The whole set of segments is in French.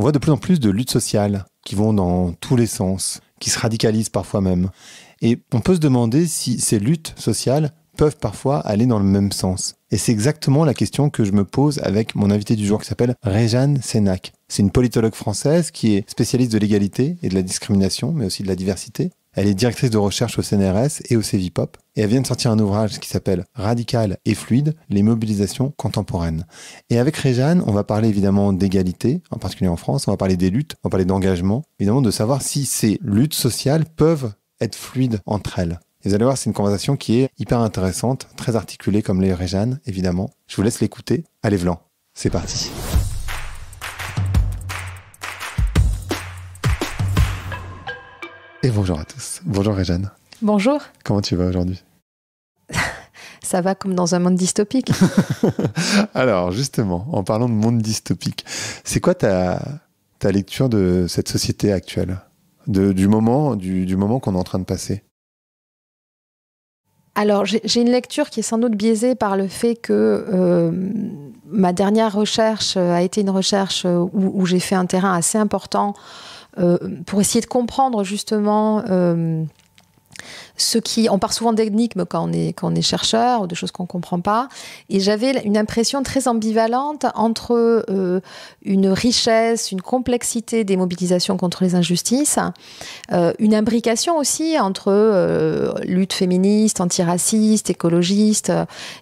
On voit de plus en plus de luttes sociales qui vont dans tous les sens, qui se radicalisent parfois même. Et on peut se demander si ces luttes sociales peuvent parfois aller dans le même sens. Et c'est exactement la question que je me pose avec mon invité du jour qui s'appelle Réjeanne Sénac. C'est une politologue française qui est spécialiste de l'égalité et de la discrimination, mais aussi de la diversité, elle est directrice de recherche au CNRS et au CVPOP, et elle vient de sortir un ouvrage qui s'appelle Radical et fluide, les mobilisations contemporaines. Et avec Réjeanne, on va parler évidemment d'égalité, en particulier en France, on va parler des luttes, on va parler d'engagement, évidemment de savoir si ces luttes sociales peuvent être fluides entre elles. Et vous allez voir, c'est une conversation qui est hyper intéressante, très articulée comme les Réjeanne, évidemment. Je vous laisse l'écouter. Allez, Vlan, c'est parti. Et bonjour à tous. Bonjour Réjeanne. Bonjour. Comment tu vas aujourd'hui Ça va comme dans un monde dystopique. Alors justement, en parlant de monde dystopique, c'est quoi ta, lecture de cette société actuelle du moment, du, moment qu'on est en train de passer alors, j'ai une lecture qui est sans doute biaisée par le fait que euh, ma dernière recherche euh, a été une recherche euh, où j'ai fait un terrain assez important euh, pour essayer de comprendre justement euh, ce qui, on part souvent d'énigmes quand on est est chercheur ou de choses qu'on comprend pas. Et j'avais une impression très ambivalente entre euh, une richesse, une complexité des mobilisations contre les injustices, une imbrication aussi entre lutte féministe, antiraciste, écologiste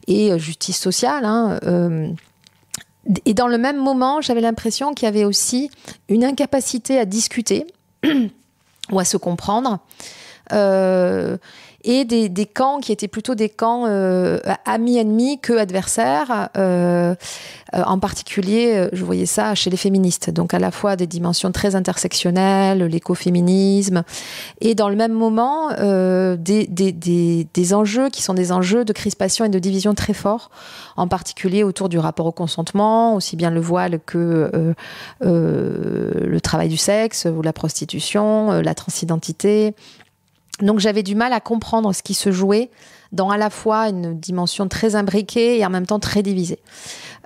et justice sociale. Hein, et dans le même moment, j'avais l'impression qu'il y avait aussi une incapacité à discuter ou à se comprendre. Euh, et des, camps qui étaient plutôt des camps euh, amis-ennemis que adversaires. Euh, euh, en particulier, je voyais ça chez les féministes, donc à la fois des dimensions très intersectionnelles, l'écoféminisme, et dans le même moment, des, des, enjeux qui sont des enjeux de crispation et de division très forts, en particulier autour du rapport au consentement, aussi bien le voile que le travail du sexe ou la prostitution, la transidentité. Donc j'avais du mal à comprendre ce qui se jouait dans à la fois une dimension très imbriquée et en même temps très divisée.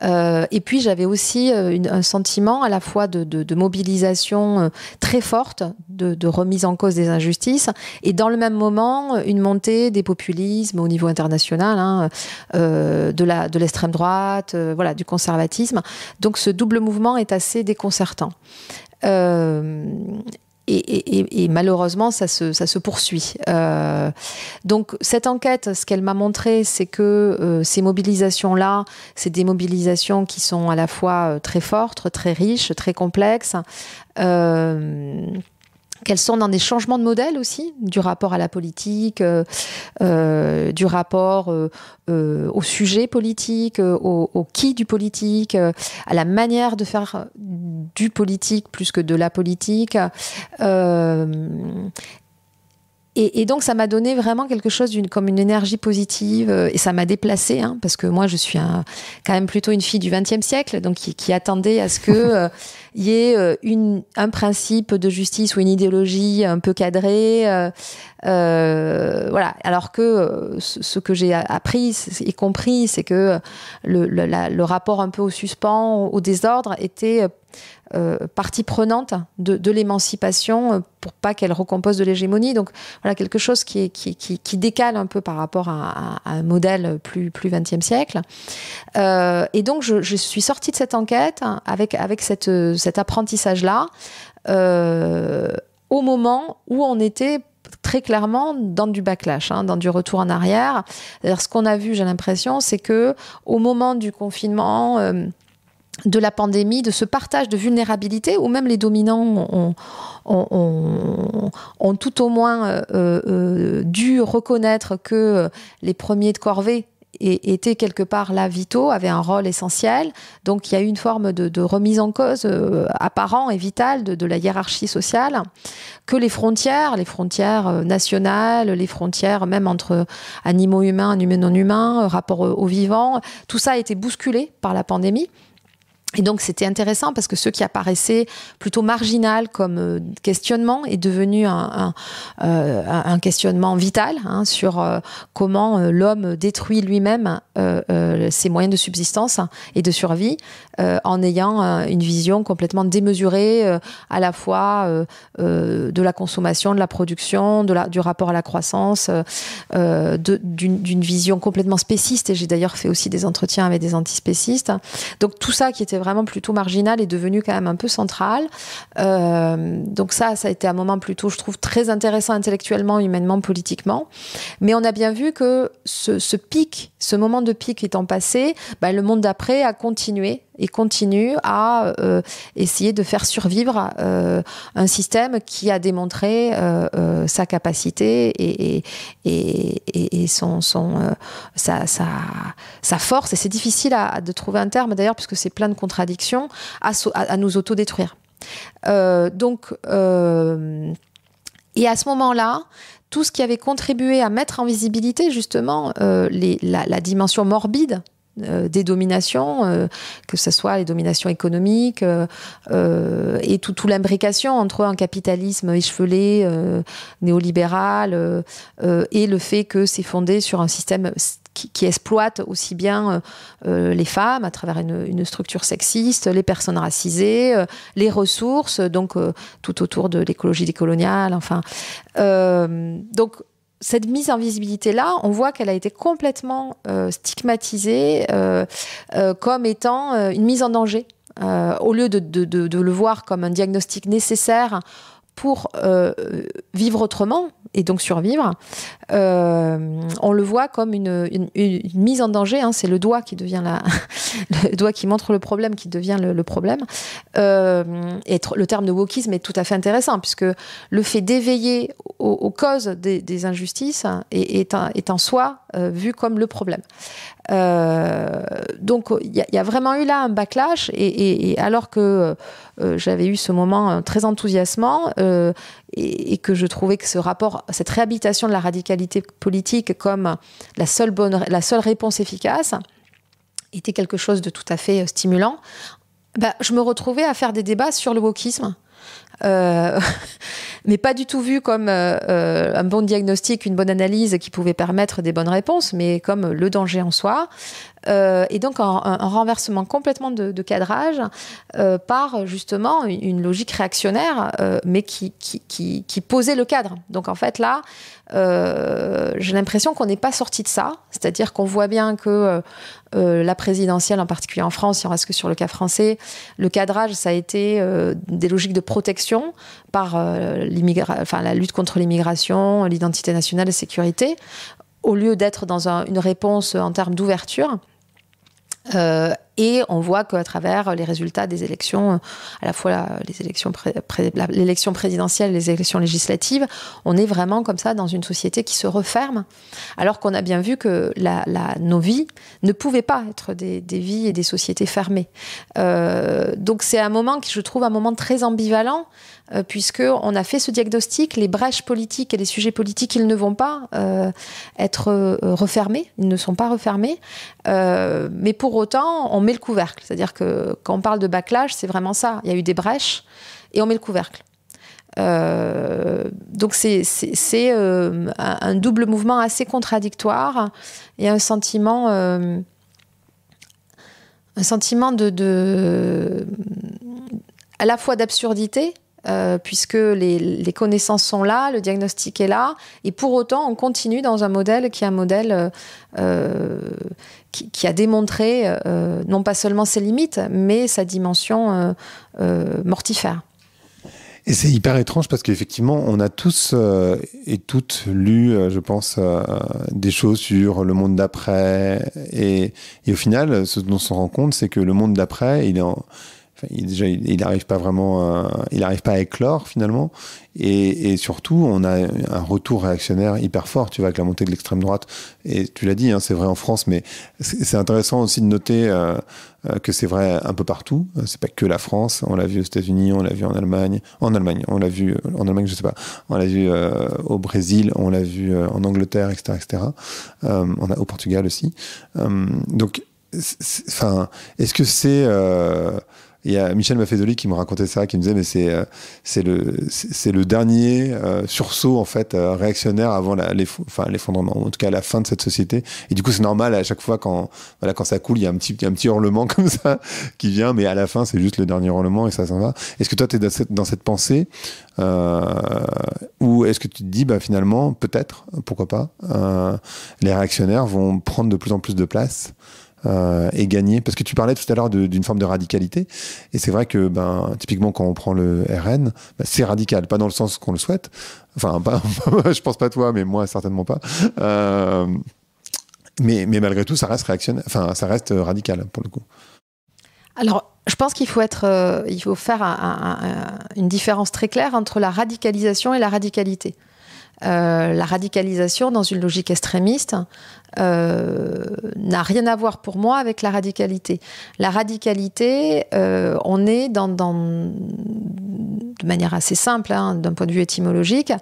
Euh, et puis j'avais aussi euh, un sentiment à la fois de, mobilisation euh, très forte, de, remise en cause des injustices, et dans le même moment une montée des populismes au niveau international, hein, de la de l'extrême droite, voilà, du conservatisme. Donc ce double mouvement est assez déconcertant. Euh, et, et, et, malheureusement, ça se, ça se poursuit. Euh, donc cette enquête, ce qu'elle m'a montré, c'est que euh, ces mobilisations-là, c'est des mobilisations qui sont à la fois euh, très fortes, très riches, très complexes. Euh, qu'elles sont dans des changements de modèle aussi, du rapport à la politique, euh, euh, du rapport euh, au sujet politique, au, au, qui du politique, à la manière de faire du politique plus que de la politique. Et, donc, ça m'a donné vraiment quelque chose d'une, comme une énergie positive. Euh, et ça m'a déplacée, hein, parce que moi, je suis un, quand même plutôt une fille du XXe siècle, donc qui, qui, attendait à ce que euh, y ait euh, une, un principe de justice ou une idéologie un peu cadrée. voilà. Alors que ce, que j'ai appris et compris, c'est que le, le, le, rapport un peu au suspens, au désordre, était euh, partie prenante de, l'émancipation euh, pour pas qu'elle recompose de l'hégémonie. Donc voilà quelque chose qui, qui, décale un peu par rapport à, un modèle plus, plus 20e siècle. Euh, et donc je, suis sortie de cette enquête avec, avec cette, cet apprentissage-là au moment où on était très clairement dans du backlash, hein, dans du retour en arrière. ce qu'on a vu, j'ai l'impression, c'est que au moment du confinement, de la pandémie, de ce partage de vulnérabilité, où même les dominants ont, tout au moins euh, euh, dû reconnaître que les premiers de corvée et étaient quelque part là vitaux, avaient un rôle essentiel. Donc il y a eu une forme de, remise en cause euh, apparente et vitale de, la hiérarchie sociale, que les frontières, les frontières nationales, les frontières même entre animaux humains, animaux non humains, rapport aux vivants, tout ça a été bousculé par la pandémie. Et donc c'était intéressant parce que ce qui apparaissait plutôt marginal comme euh, questionnement est devenu un, euh, questionnement vital hein, sur euh, comment l'homme détruit lui-même ses moyens de subsistance et de survie en ayant une vision complètement démesurée à la fois de la consommation, de la production, de la, du rapport à la croissance, d'une vision complètement spéciste. Et j'ai d'ailleurs fait aussi des entretiens avec des antispécistes. Donc tout ça qui était vraiment plutôt marginal est devenu quand même un peu central euh, donc ça, ça a été un moment plutôt, je trouve, très intéressant intellectuellement, humainement, politiquement. Mais on a bien vu que ce, pic, ce moment de pic étant passé, ben, le monde d'après a continué et continue à euh, essayer de faire survivre euh, un système qui a démontré euh, sa capacité et, et, et, son, son sa, sa, force. Et c'est difficile à, de trouver un terme d'ailleurs, puisque c'est plein de contradictions, à, à nous autodétruire. donc, et à ce moment-là, tout ce qui avait contribué à mettre en visibilité justement la, la dimension morbide euh, des dominations, euh, que ce soit les dominations économiques euh, et toute l'imbrication entre un capitalisme échevelé, néolibéral, et le fait que c'est fondé sur un système qui, exploite aussi bien les femmes à travers une, une, structure sexiste, les personnes racisées, les ressources, donc tout autour de l'écologie décoloniale, enfin. donc, cette mise en visibilité-là, on voit qu'elle a été complètement euh, stigmatisée euh, euh, comme étant une mise en danger. au lieu de, de, de, le voir comme un diagnostic nécessaire pour euh, vivre autrement et donc survivre, euh, on le voit comme une, mise en danger. Hein, c'est le doigt qui devient la, doigt qui montre le problème qui devient le, problème. Euh, le terme de wokisme est tout à fait intéressant puisque le fait d'éveiller aux, causes des, injustices est en soi euh, vu comme le problème. Euh, donc il y, a vraiment eu là un backlash et, alors que euh, j'avais eu ce moment très enthousiasmant et, que je trouvais que ce rapport, cette réhabilitation de la radicalité politique comme la seule, bonne, la seule réponse efficace, était quelque chose de tout à fait stimulant, bah, je me retrouvais à faire des débats sur le wokisme euh, mais pas du tout vu comme euh, euh, un bon diagnostic, une bonne analyse qui pouvait permettre des bonnes réponses, mais comme le danger en soi, euh, et donc un, renversement complètement de, cadrage euh, par justement une, logique réactionnaire, euh, mais qui, posait le cadre. Donc en fait là, j'ai l'impression qu'on n'est pas sorti de ça, c'est-à-dire qu'on voit bien que la présidentielle, en particulier en France, si on reste que sur le cas français, le cadrage, ça a été des logiques de protection par enfin, la lutte contre l'immigration, l'identité nationale et sécurité, au lieu d'être dans une réponse en termes d'ouverture. Euh, et on voit qu'à travers les résultats des élections, à la fois les élections l'élection présidentielle, les élections législatives, on est vraiment comme ça dans une société qui se referme, alors qu'on a bien vu que la, nos vies ne pouvaient pas être des, vies et des sociétés fermées. Euh, donc c'est un moment qui, je trouve, un moment très ambivalent, euh, puisque puisqu'on a fait ce diagnostic, les brèches politiques et les sujets politiques, ils ne vont pas euh, être refermés, ils ne sont pas refermés, mais pour autant, on met le couvercle. C'est-à-dire que quand on parle de backlash, c'est vraiment ça. Il y a eu des brèches et on met le couvercle. Euh, donc c'est euh, un double mouvement assez contradictoire et un sentiment, euh, un sentiment de, à la fois d'absurdité. puisque les, les, connaissances sont là, le diagnostic est là, et pour autant on continue dans un modèle qui est un modèle qui, a démontré euh, non pas seulement ses limites, mais sa dimension euh, euh, mortifère. Et c'est hyper étrange parce qu'effectivement, on a tous et toutes lu, je pense, des choses sur le monde d'après. Et, et, au final, ce dont on se rend compte, c'est que le monde d'après, il est en, il, déjà, il n'arrive pas vraiment, à, il n'arrive pas à éclore finalement. Et, surtout, on a un retour réactionnaire hyper fort, tu vois, avec la montée de l'extrême droite. Et tu l'as dit, hein, c'est vrai en France, mais c'est intéressant aussi de noter euh, euh, que c'est vrai un peu partout. Euh, c'est pas que la France. On l'a vu aux États-Unis, on l'a vu en Allemagne, en Allemagne, on l'a vu en Allemagne, je sais pas. On l'a vu au Brésil, on l'a vu en Angleterre, etc., etc. on a au Portugal aussi. donc, enfin, est-ce que c'est il y a Michel Maffezoli qui me racontait ça, qui me disait mais c'est euh, c'est le c'est le dernier euh, sursaut en fait euh, réactionnaire avant l'effondrement, enfin, en tout cas la fin de cette société. Et du coup c'est normal à chaque fois quand voilà quand ça coule, il y a un petit un petit hurlement comme ça qui vient, mais à la fin c'est juste le dernier hurlement et ça s'en va. Est-ce que toi tu es dans cette, dans cette pensée euh, ou est-ce que tu te dis bah finalement peut-être pourquoi pas euh, les réactionnaires vont prendre de plus en plus de place euh, et gagner. Parce que tu parlais tout à l'heure d'une forme de radicalité. Et c'est vrai que, ben, typiquement, quand on prend le RN, ben, c'est radical, pas dans le sens qu'on le souhaite. Enfin, je pense pas toi, mais moi, certainement pas. Euh, mais, mais, malgré tout, ça reste réaction enfin, ça reste radical pour le coup. Alors, je pense qu'il faut être, euh, il faut faire une différence très claire entre la radicalisation et la radicalité. la radicalisation dans une logique extrémiste, euh, n'a rien à voir pour moi avec la radicalité. La radicalité, euh, on est dans, de manière assez simple, hein, d'un point de vue étymologique,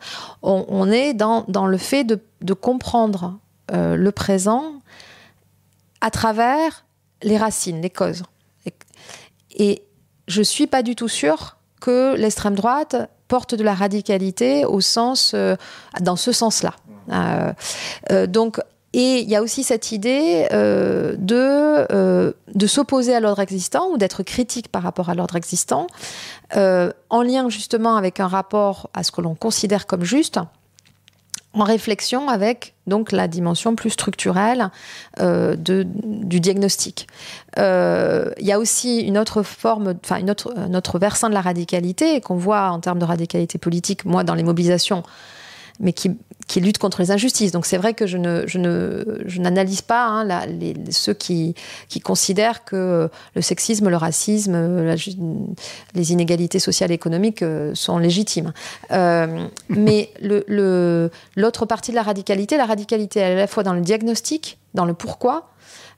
on, est dans, le fait de, comprendre euh, le présent à travers les racines, les causes. Et, je suis pas du tout sûre que l'extrême droite porte de la radicalité au sens, dans ce sens-là. donc et il y a aussi cette idée euh, de, euh, de s'opposer à l'ordre existant ou d'être critique par rapport à l'ordre existant, euh, en lien justement avec un rapport à ce que l'on considère comme juste, en réflexion avec donc la dimension plus structurelle de, du diagnostic. Il y a aussi une autre forme, enfin une autre, notre versant de la radicalité qu'on voit en termes de radicalité politique, moi dans les mobilisations mais qui, qui lutte contre les injustices. Donc c'est vrai que je, ne, n'analyse pas hein, ceux qui, qui considèrent que euh, le sexisme, le racisme, euh, les inégalités sociales et économiques euh, sont légitimes. mais le, l'autre partie de la radicalité, la radicalité, elle est à la fois dans le diagnostic, dans le pourquoi,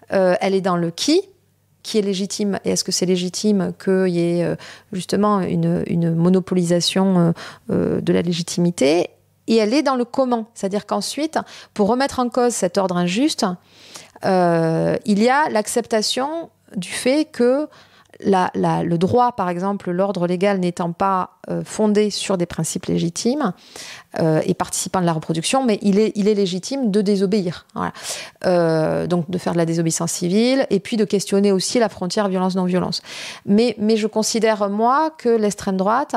elle est dans le qui, qui est légitime et est-ce que c'est légitime qu'il y ait justement une, une monopolisation de la légitimité et elle est dans le comment. C'est-à-dire qu'ensuite, pour remettre en cause cet ordre injuste, euh, il y a l'acceptation du fait que le droit, par exemple, l'ordre légal n'étant pas euh, fondé sur des principes légitimes euh, et participant de la reproduction, mais il est, il est légitime de désobéir. donc de faire de la désobéissance civile et puis de questionner aussi la frontière violence-non-violence. Mais, mais je considère, moi, que l'extrême droite,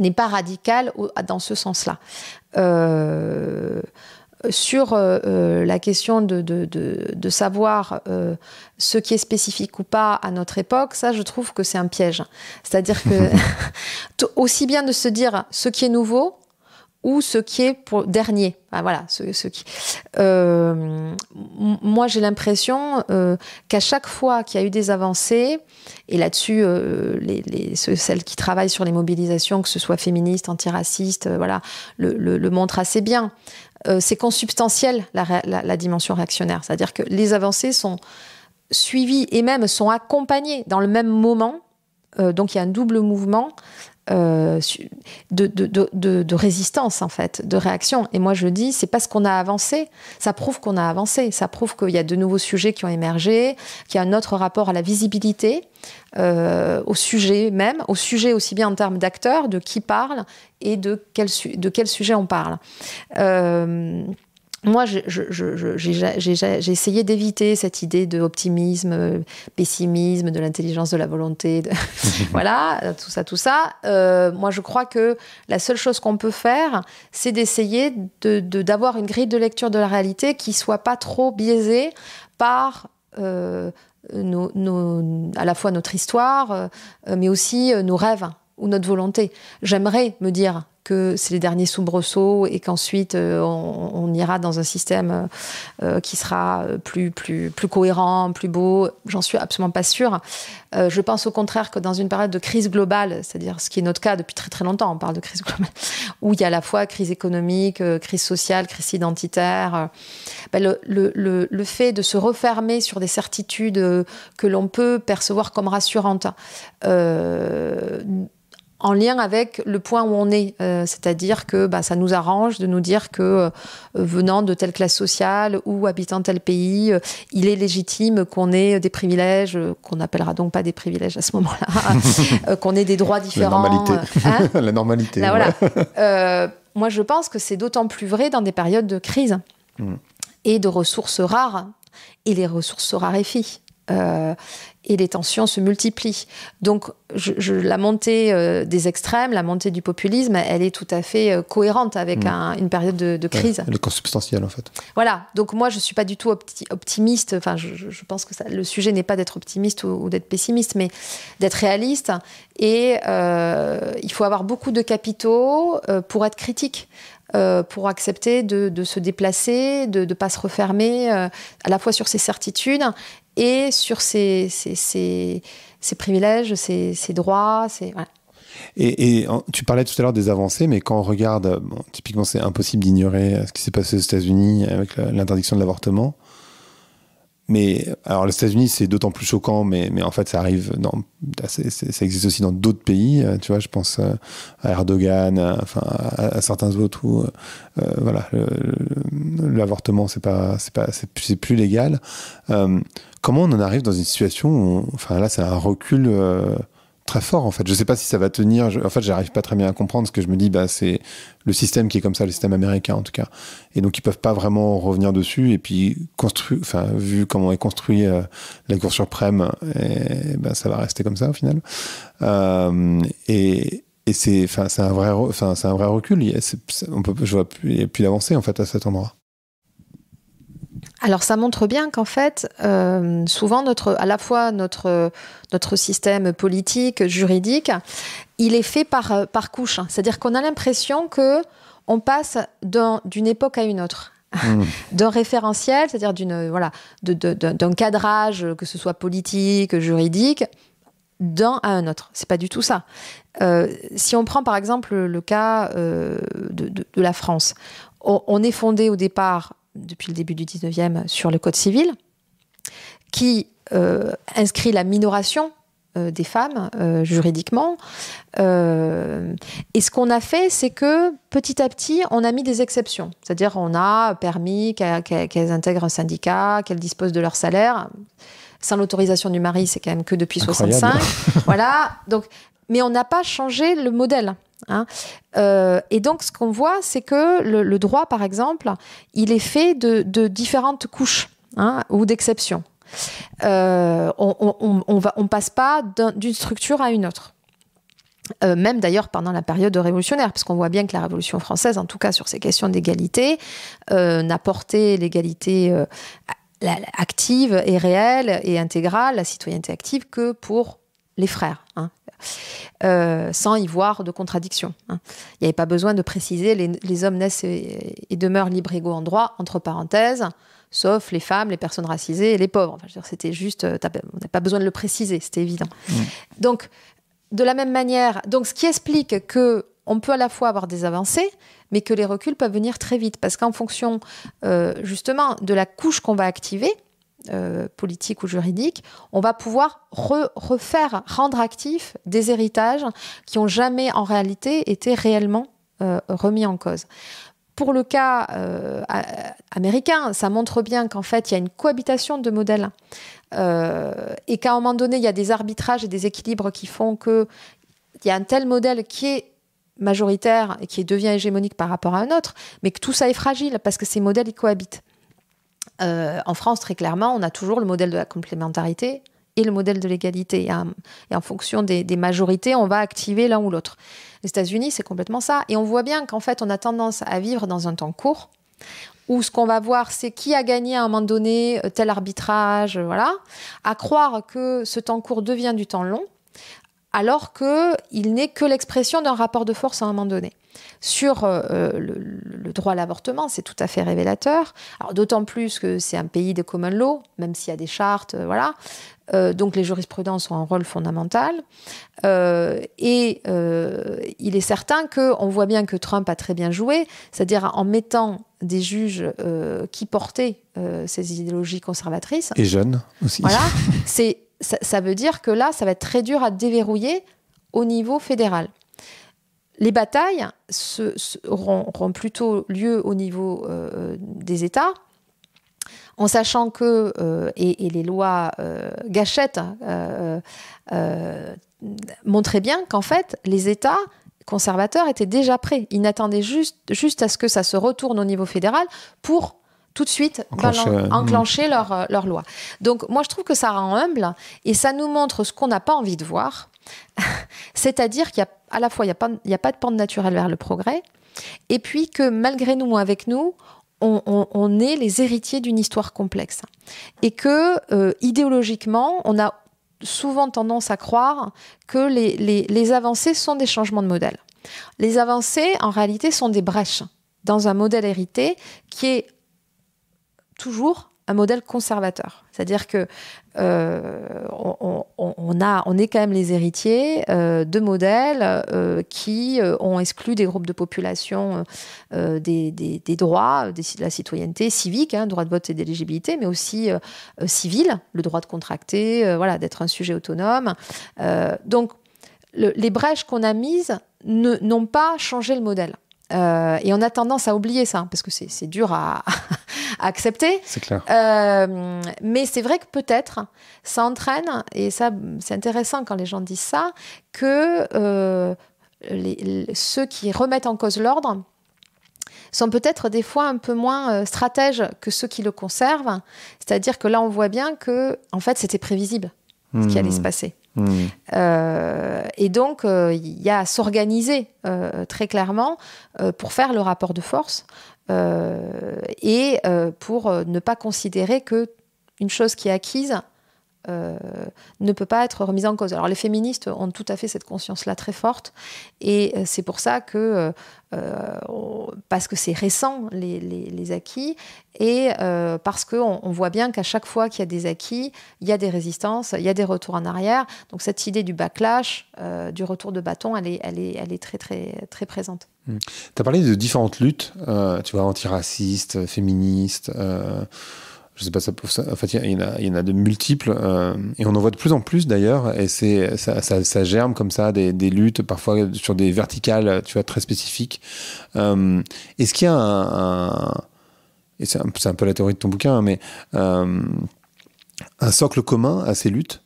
n'est pas radical dans ce sens-là. Euh, sur euh, euh, la question de, de, de, savoir ce qui est spécifique ou pas à notre époque, ça je trouve que c'est un piège. C'est-à-dire que aussi bien de se dire ce qui est nouveau, ou ce qui est pour dernier. Ah, voilà, ce, qui. Euh, moi, j'ai l'impression euh, qu'à chaque fois qu'il y a eu des avancées, et là-dessus, euh, celles qui travaillent sur les mobilisations, que ce soit féministes, antiracistes, voilà, le, le, montrent assez bien. c'est consubstantiel la, la dimension réactionnaire, c'est-à-dire que les avancées sont suivies et même sont accompagnées dans le même moment donc il y a un double mouvement euh, de, de, de, résistance en fait, de réaction. Et moi je dis, c'est parce qu'on a avancé, ça prouve qu'on a avancé, ça prouve qu'il y a de nouveaux sujets qui ont émergé, qu'il y a un autre rapport à la visibilité, euh, au sujet même, au sujet aussi bien en termes d'acteurs, de qui parle et de quel, de quel sujet on parle. Euh, moi, j'ai essayé d'éviter cette idée de euh, pessimisme, de l'intelligence, de la volonté, de voilà, euh, tout ça, tout ça. Euh, moi, je crois que la seule chose qu'on peut faire, c'est d'essayer d'avoir de, une grille de lecture de la réalité qui soit pas trop biaisée par à la fois notre histoire, mais aussi nos rêves ou notre volonté. J'aimerais me dire, que c'est les derniers soubresauts et qu'ensuite euh, on, ira dans un système euh, qui sera euh, plus, plus, plus cohérent, plus beau. J'en suis absolument pas sûre. je pense au contraire que dans une période de crise globale, c'est-à-dire ce qui est notre cas depuis très très longtemps, on parle de crise globale, où il y a à la fois crise économique, crise sociale, crise identitaire, ben le, fait de se refermer sur des certitudes que l'on peut percevoir comme rassurantes, en lien avec le point où on est. Euh, c'est-à-dire que bah, ça nous arrange de nous dire que euh, venant de telle classe sociale ou habitant tel pays, euh, il est légitime qu'on ait des privilèges, qu'on n'appellera donc pas des privilèges à ce moment-là, qu'on ait des droits différents. Hein La normalité. Bah, La normalité. moi, je pense que c'est d'autant plus vrai dans des périodes de crise mm. et de ressources rares. Et les ressources se raréfient et les tensions se multiplient. Donc je, la montée euh, des extrêmes, la montée du populisme, elle est tout à fait euh, cohérente avec mm. une période de, crise. Ouais, le consubstantiel en fait. Voilà, donc moi je ne suis pas du tout optimiste, enfin je, pense que le sujet n'est pas d'être optimiste ou, d'être pessimiste, mais d'être réaliste. Et euh, il faut avoir beaucoup de capitaux pour être critique. pour accepter de, se déplacer, de ne pas se refermer à la fois sur ses certitudes et sur ses, privilèges, ses, droits. c'est voilà. Et, tu parlais tout à l'heure des avancées, mais quand on regarde, bon, typiquement c'est impossible d'ignorer euh, ce qui s'est passé aux États-Unis avec l'interdiction de l'avortement. Mais alors, les États-Unis, c'est d'autant plus choquant, mais, mais en fait, ça arrive dans. Ça, existe aussi dans d'autres pays. Euh, tu vois, je pense euh, à Erdogan, enfin, à, certains autres où, euh, voilà, l'avortement, c'est pas, c'est pas, c'est plus légal. comment on en arrive dans une situation où, enfin, là, c'est un recul très fort en fait. Je sais pas si ça va tenir. en fait, j'arrive pas très bien à comprendre ce que je me dis. Bah, c'est le système qui est comme ça, le système américain en tout cas. Et donc ils peuvent pas vraiment revenir dessus. Et puis construit, enfin vu comment est construit euh, la Cour suprême, et, eh, ben bah, ça va rester comme ça au final. Euh, et, et c'est, enfin c'est un vrai, enfin c'est un vrai recul. on peut, je vois plus, plus d'avancée en fait à cet endroit. Alors ça montre bien qu'en fait, euh, souvent notre, à la fois notre, notre système politique, juridique, il est fait par, euh, par couche. C'est-à-dire qu'on a l'impression que on passe d'une époque à une autre. Mmh. d'un référentiel, c'est-à-dire d'une voilà, d'un cadrage, que ce soit politique, juridique, d'un à un autre. C'est pas du tout ça. Euh, si on prend par exemple le cas de, la France, on est fondé au départ depuis le début du 19e sur le Code civil, qui euh, inscrit la minoration euh, des femmes euh, juridiquement. et ce qu'on a fait, c'est que petit à petit, on a mis des exceptions. C'est-à-dire on a permis qu'elles intègrent un syndicat, qu'elles disposent de leur salaire. Sans l'autorisation du mari, c'est quand même que depuis 1965. 65. voilà. Donc, mais on n'a pas changé le modèle. Hein. Euh, et donc, ce qu'on voit, c'est que le, droit, par exemple, il est fait de, différentes couches hein, ou d'exceptions. Euh, on ne passe pas d'une structure à une autre. Euh, même d'ailleurs pendant la période révolutionnaire, parce qu'on voit bien que la Révolution française, en tout cas sur ces questions d'égalité, n'a porté l'égalité active et réelle et intégrale, la citoyenneté active, que pour les frères. Hein. Euh, sans y voir de contradiction. Hein. Il n'y avait pas besoin de préciser les, hommes naissent et, demeurent libres égaux en droit, entre parenthèses, sauf les femmes, les personnes racisées et les pauvres. c'était juste, euh, on n'a pas besoin de le préciser, c'était évident. Mm. Donc, de la même manière, donc ce qui explique que on peut à la fois avoir des avancées, mais que les reculs peuvent venir très vite, parce qu'en fonction euh, justement de la couche qu'on va activer, euh, politique ou juridique, on va pouvoir refaire, rendre actifs des héritages qui n'ont jamais en réalité été réellement euh, remis en cause. Pour le cas euh, américain, ça montre bien qu'en fait, il y a une cohabitation de modèles et qu'à un moment donné, il y a des arbitrages et des équilibres qui font que il y a un tel modèle qui est majoritaire et qui devient hégémonique par rapport à un autre, mais que tout ça est fragile parce que ces modèles ils cohabitent. Euh, en France, très clairement, on a toujours le modèle de la complémentarité et le modèle de l'égalité. Et, en fonction des, majorités, on va activer l'un ou l'autre. Les États-Unis, c'est complètement ça. Et on voit bien qu'en fait, on a tendance à vivre dans un temps court, où ce qu'on va voir, c'est qui a gagné à un moment donné euh, tel arbitrage, voilà, à croire que ce temps court devient du temps long, alors qu'il n'est que l'expression d'un rapport de force à un moment donné sur euh, euh, le, droit à l'avortement, c'est tout à fait révélateur. d'autant plus que c'est un pays de common law, même s'il y a des chartes, euh, voilà. donc les jurisprudences ont un rôle fondamental. et il est certain qu'on voit bien que Trump a très bien joué, c'est-à-dire en mettant des juges qui portaient ces idéologies conservatrices. Et jeunes aussi. Voilà, ça veut dire que là, ça va être très dur à déverrouiller au niveau fédéral les batailles se, auront, plutôt lieu au niveau euh, euh, des États, en sachant que, euh, et, les lois euh, gâchettes hein, montraient bien qu'en fait, les États conservateurs étaient déjà prêts. Ils n'attendaient juste, juste à ce que ça se retourne au niveau fédéral pour tout de suite enclencher, mmh. leurs leur, loi. Donc moi, je trouve que ça rend humble et ça nous montre ce qu'on n'a pas envie de voir. C'est-à-dire qu'il y a à la fois, il n'y a, pas, a pas de pente naturelle vers le progrès, et puis que malgré nous, avec nous, on, est les héritiers d'une histoire complexe. Et que, euh, idéologiquement, on a souvent tendance à croire que les avancées sont des changements de modèle. Les avancées, en réalité, sont des brèches dans un modèle hérité qui est toujours un modèle conservateur. C'est-à-dire que euh, on, est quand même les héritiers euh, de modèles euh, qui ont exclu des groupes de population des, droits, de la citoyenneté civique, hein, droit de vote et d'éligibilité, mais aussi civile, le droit de contracter, voilà, d'être un sujet autonome. donc les brèches qu'on a mises n'ont pas changé le modèle. Euh, et on a tendance à oublier ça, parce que c'est dur à, accepter. C'est clair. Euh, mais c'est vrai que peut-être ça entraîne, et ça c'est intéressant quand les gens disent ça, que euh, ceux qui remettent en cause l'ordre sont peut-être des fois un peu moins stratèges que ceux qui le conservent. C'est-à-dire que là, on voit bien que, en fait, c'était prévisible ce qui allait se hmm. passer. Euh, et donc, euh, il y a à s'organiser euh, très clairement pour faire le rapport de force et pour ne pas considérer que une chose qui est acquise ne peut pas être remise en cause. Alors les féministes ont tout à fait cette conscience-là très forte, et euh, c'est pour ça que, euh, euh, parce que c'est récent les, acquis, et parce qu'on on voit bien qu'à chaque fois qu'il y a des acquis, il y a des résistances, il y a des retours en arrière. Donc cette idée du backlash, du retour de bâton, elle est, très, très, très présente. Mmh. Tu as parlé de différentes luttes, tu vois, antiracistes, féministes je sais pas, ça, en fait, il y, en a, y en a de multiples, euh, et on en voit de plus en plus d'ailleurs, et c'est ça, ça, ça, germe comme ça des, des, luttes parfois sur des verticales, tu vois, très spécifiques. Euh, Est-ce qu'il y a un, et c'est un, peu la théorie de ton bouquin, hein, mais euh, un socle commun à ces luttes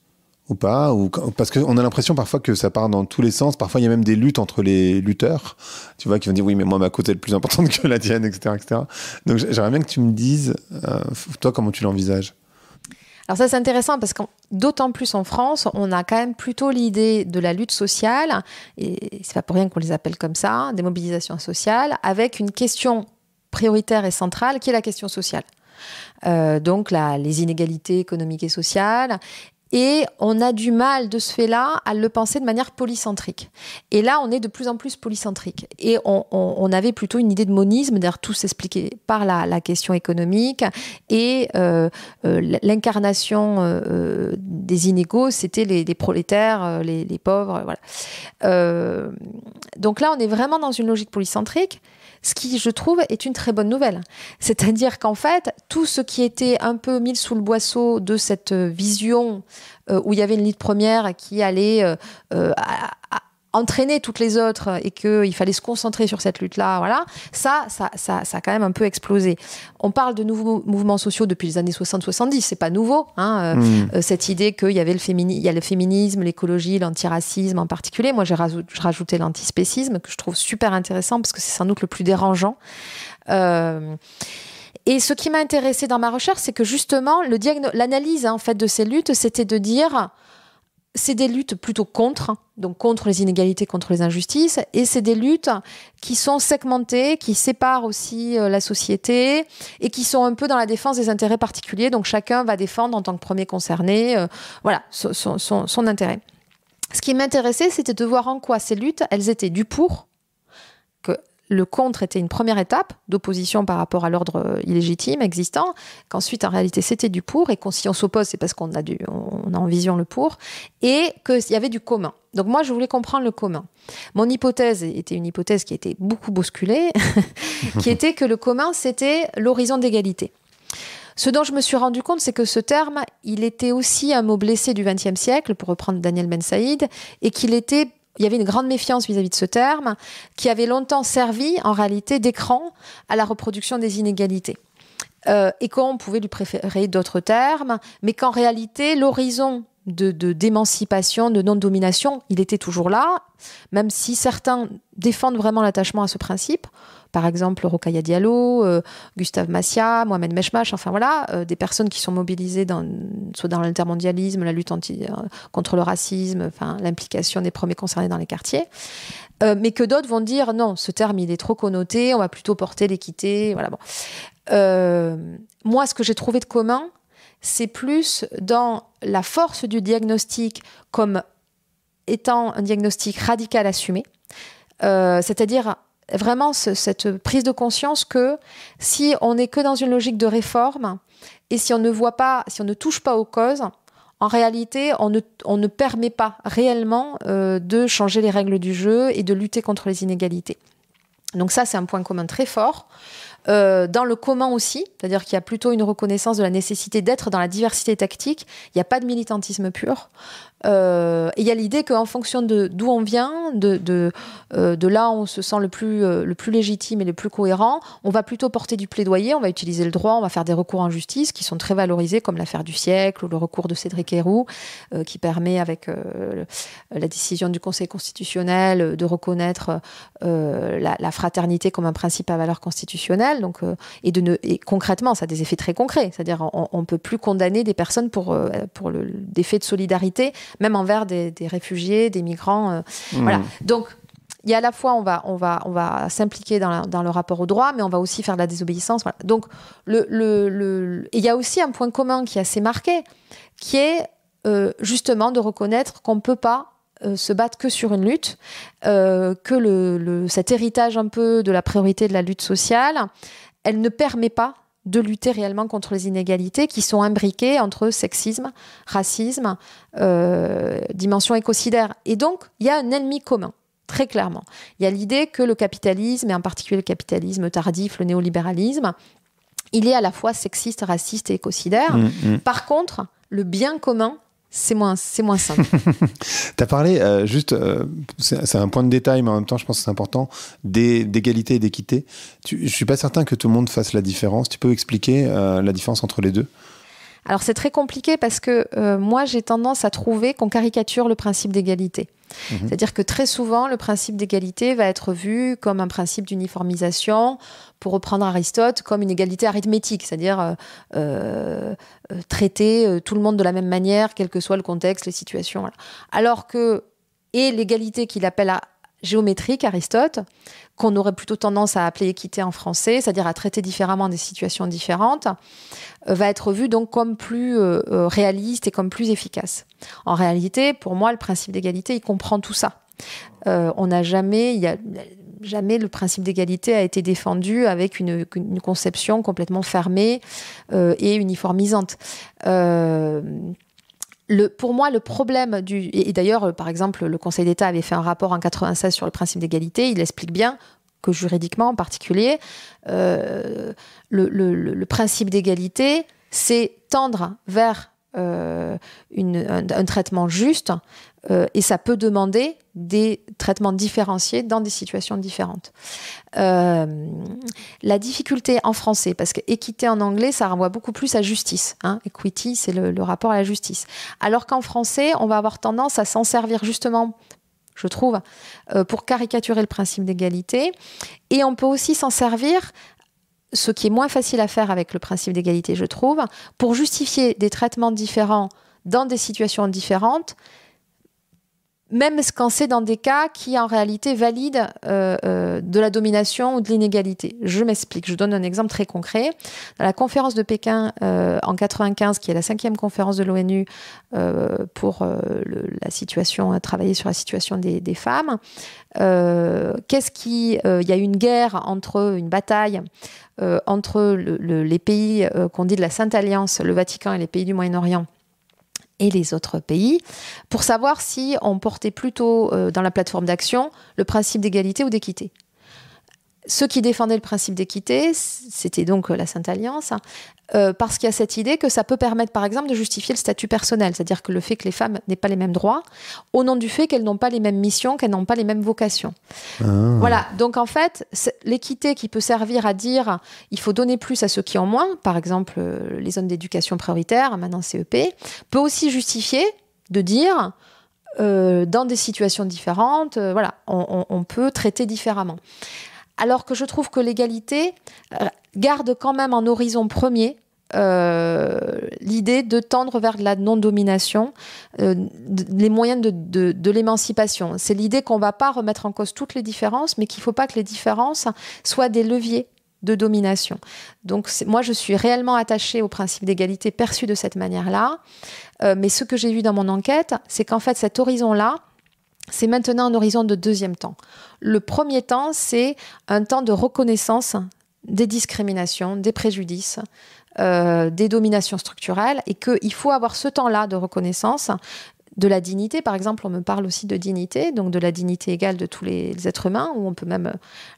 ou pas ou, Parce qu'on a l'impression parfois que ça part dans tous les sens. Parfois, il y a même des luttes entre les lutteurs, tu vois, qui vont dire oui, mais moi, ma cause est plus importante que la tienne, etc. etc. Donc, j'aimerais bien que tu me dises, euh, toi, comment tu l'envisages alors ça c'est intéressant parce que d'autant plus en France, on a quand même plutôt l'idée de la lutte sociale, et c'est pas pour rien qu'on les appelle comme ça, hein, des mobilisations sociales, avec une question prioritaire et centrale qui est la question sociale. Euh, donc là les inégalités économiques et sociales et on a du mal de ce fait-là à le penser de manière polycentrique. Et là, on est de plus en plus polycentrique. Et on, avait plutôt une idée de monisme, d'ailleurs tout s'expliquait par la, question économique. Et euh, euh, l'incarnation euh, des inégaux, c'était les, prolétaires, les, les pauvres. Voilà. donc là, on est vraiment dans une logique polycentrique ce qui, je trouve, est une très bonne nouvelle. C'est-à-dire qu'en fait, tout ce qui était un peu mis sous le boisseau de cette euh, vision euh, où il y avait une lite première qui allait euh, à, entraîner toutes les autres et qu'il fallait se concentrer sur cette lutte-là, voilà, ça, ça, ça, ça a quand même un peu explosé. On parle de nouveaux mouvements sociaux depuis les années 60-70, c'est pas nouveau, hein, euh, hmm. euh, cette idée qu'il y avait le, il y a le féminisme, l'écologie, l'antiracisme en particulier. Moi, j'ai rajouté l'antispécisme, que je trouve super intéressant parce que c'est sans doute le plus dérangeant. Euh, et ce qui m'a intéressé dans ma recherche, c'est que justement, l'analyse hein, en fait de ces luttes, c'était de dire c'est des luttes plutôt contre, donc contre les inégalités, contre les injustices, et c'est des luttes qui sont segmentées, qui séparent aussi euh, la société et qui sont un peu dans la défense des intérêts particuliers. Donc chacun va défendre en tant que premier concerné, euh, voilà, son, son intérêt. Ce qui m'intéressait, c'était de voir en quoi ces luttes, elles étaient du pour, que le contre était une première étape d'opposition par rapport à l'ordre illégitime existant, qu'ensuite en réalité c'était du pour et qu'on si on s'oppose c'est parce qu'on a on a en vision le pour et qu'il y avait du commun. Donc moi je voulais comprendre le commun. Mon hypothèse était une hypothèse qui était beaucoup bousculée, qui était que le commun c'était l'horizon d'égalité. Ce dont je me suis rendu compte, c'est que ce terme, il était aussi un mot blessé du XXe siècle, pour reprendre Daniel Ben Saïd, et qu'il était il y avait une grande méfiance vis-à-vis de ce terme qui avait longtemps servi en réalité d'écran à la reproduction des inégalités. Euh, et qu'on pouvait lui préférer d'autres termes, mais qu'en réalité, l'horizon de d'émancipation, de non-domination, il était toujours là, même si certains défendent vraiment l'attachement à ce principe. Par exemple, Rokaya Diallo, euh, Gustave Massia, Mohamed Meshmash, enfin voilà, euh, des personnes qui sont mobilisées dans, soit dans l'intermondialisme, la lutte anti, euh, contre le racisme, enfin l'implication des premiers concernés dans les quartiers. mais que d'autres vont dire non, ce terme il est trop connoté, on va plutôt porter l'équité, voilà moi, ce que j'ai trouvé de commun, c'est plus dans la force du diagnostic comme étant un diagnostic radical assumé, c'est-à-dire vraiment cette prise de conscience que si on n'est que dans une logique de réforme et si on ne voit pas, si on ne touche pas aux causes, en réalité, on ne, permet pas réellement euh, de changer les règles du jeu et de lutter contre les inégalités. Donc ça, c'est un point commun très fort. Euh, dans le commun aussi, c'est-à-dire qu'il y a plutôt une reconnaissance de la nécessité d'être dans la diversité tactique. Il n'y a pas de militantisme pur. Euh, et il y a l'idée qu'en fonction de d'où on vient, de, de, euh, là où on se sent le plus, le plus légitime et le plus cohérent, on va plutôt porter du plaidoyer, on va utiliser le droit, on va faire des recours en justice qui sont très valorisés, comme l'affaire du siècle ou le recours de Cédric Héroux, qui permet, avec la décision du Conseil constitutionnel, de reconnaître la, la, fraternité comme un principe à valeur constitutionnelle. Donc, euh, et, de concrètement, ça a des effets très concrets. C'est-à-dire, on ne peut plus condamner des personnes pour, euh, pour des faits de solidarité, même envers des, réfugiés, des migrants. Euh, voilà. Donc, il y a à la fois, on va, on va, on va s'impliquer dans, le rapport au droit, mais on va aussi faire de la désobéissance. Donc, le, il y a aussi un point commun qui est assez marqué, qui est justement de reconnaître qu'on ne peut pas euh, se battent que sur une lutte, euh, que le, cet héritage un peu de la priorité de la lutte sociale, elle ne permet pas de lutter réellement contre les inégalités qui sont imbriquées entre sexisme, racisme, euh, dimension écocidaire. Et donc, il y a un ennemi commun, très clairement. Il y a l'idée que le capitalisme, et en particulier le capitalisme tardif, le néolibéralisme, il est à la fois sexiste, raciste et écocidaire. Mmh, mmh. Par contre, le bien commun, c'est moins, c'est moins simple. tu as parlé, euh, juste, euh, c'est un point de détail, mais en même temps, je pense que c'est important, d'égalité et d'équité. Je suis pas certain que tout le monde fasse la différence. Tu peux expliquer euh, la différence entre les deux alors c'est très compliqué parce que euh, moi j'ai tendance à trouver qu'on caricature le principe d'égalité. Mhm. C'est-à-dire que très souvent, le principe d'égalité va être vu comme un principe d'uniformisation, pour reprendre Aristote, comme une égalité arithmétique, c'est-à-dire euh, euh, traiter tout le monde de la même manière, quel que soit le contexte, les situations. Alors que, et l'égalité qu'il appelle à géométrique, Aristote, qu'on aurait plutôt tendance à appeler équité en français, c'est-à-dire à traiter différemment des situations différentes, euh, va être vu donc comme plus euh, euh, réaliste et comme plus efficace. En réalité, pour moi, le principe d'égalité, il comprend tout ça. on n'a jamais, il jamais le principe d'égalité a été défendu avec une, conception complètement fermée et uniformisante. Euh, pour moi, le problème du. Et, d'ailleurs, euh, par exemple, le Conseil d'État avait fait un rapport en 96 sur le principe d'égalité. Il explique bien que juridiquement, en particulier, euh, le, principe d'égalité, c'est tendre vers euh, un, traitement juste, euh, et ça peut demander des traitements différenciés dans des situations différentes. Euh, la difficulté en français, parce que en anglais, ça renvoie beaucoup plus à justice. Hein. Equity, c'est le, rapport à la justice. Alors qu'en français, on va avoir tendance à s'en servir justement je trouve, euh, pour caricaturer le principe d'égalité. Et on peut aussi s'en servir, ce qui est moins facile à faire avec le principe d'égalité, je trouve, pour justifier des traitements différents dans des situations différentes même quand c'est dans des cas qui en réalité valident euh, euh, de la domination ou de l'inégalité. Je m'explique, je donne un exemple très concret. Dans la conférence de Pékin euh, en 95, qui est la cinquième conférence de l'ONU pour la situation, travailler sur la situation des, femmes, qu'est-ce qui, il y a eu une guerre entre une bataille entre les pays qu'on dit de la Sainte Alliance, le Vatican et les pays du Moyen-Orient et les autres pays, pour savoir si on portait plutôt euh, dans la plateforme d'action le principe d'égalité ou d'équité ceux qui défendaient le principe d'équité, c'était donc euh, la Sainte Alliance, hein, euh, parce qu'il y a cette idée que ça peut permettre, par exemple, de justifier le statut personnel, c'est-à-dire que le fait que les femmes n'aient pas les mêmes droits, au nom du fait qu'elles n'ont pas les mêmes missions, qu'elles n'ont pas les mêmes vocations. Ah. Voilà, donc en fait, l'équité qui peut servir à dire il faut donner plus à ceux qui ont moins, par exemple euh, les zones d'éducation prioritaire, maintenant CEP, peut aussi justifier de dire dans des situations différentes, voilà, on, peut traiter différemment alors que je trouve que l'égalité euh, garde quand même en horizon premier euh, l'idée de tendre vers la non-domination, euh, les moyens de, l'émancipation. C'est l'idée qu'on ne va pas remettre en cause toutes les différences, mais qu'il ne faut pas que les différences soient des leviers de domination. Donc moi, je suis réellement attachée au principe d'égalité perçu de cette manière-là. mais ce que j'ai vu dans mon enquête, c'est qu'en fait, cet horizon-là, c'est maintenant un horizon de deuxième temps. Le premier temps, c'est un temps de reconnaissance des discriminations, des préjudices, euh, des dominations structurelles, et qu'il faut avoir ce temps-là de reconnaissance de la dignité, par exemple, on me parle aussi de dignité, donc de la dignité égale de tous les, êtres humains, ou on peut même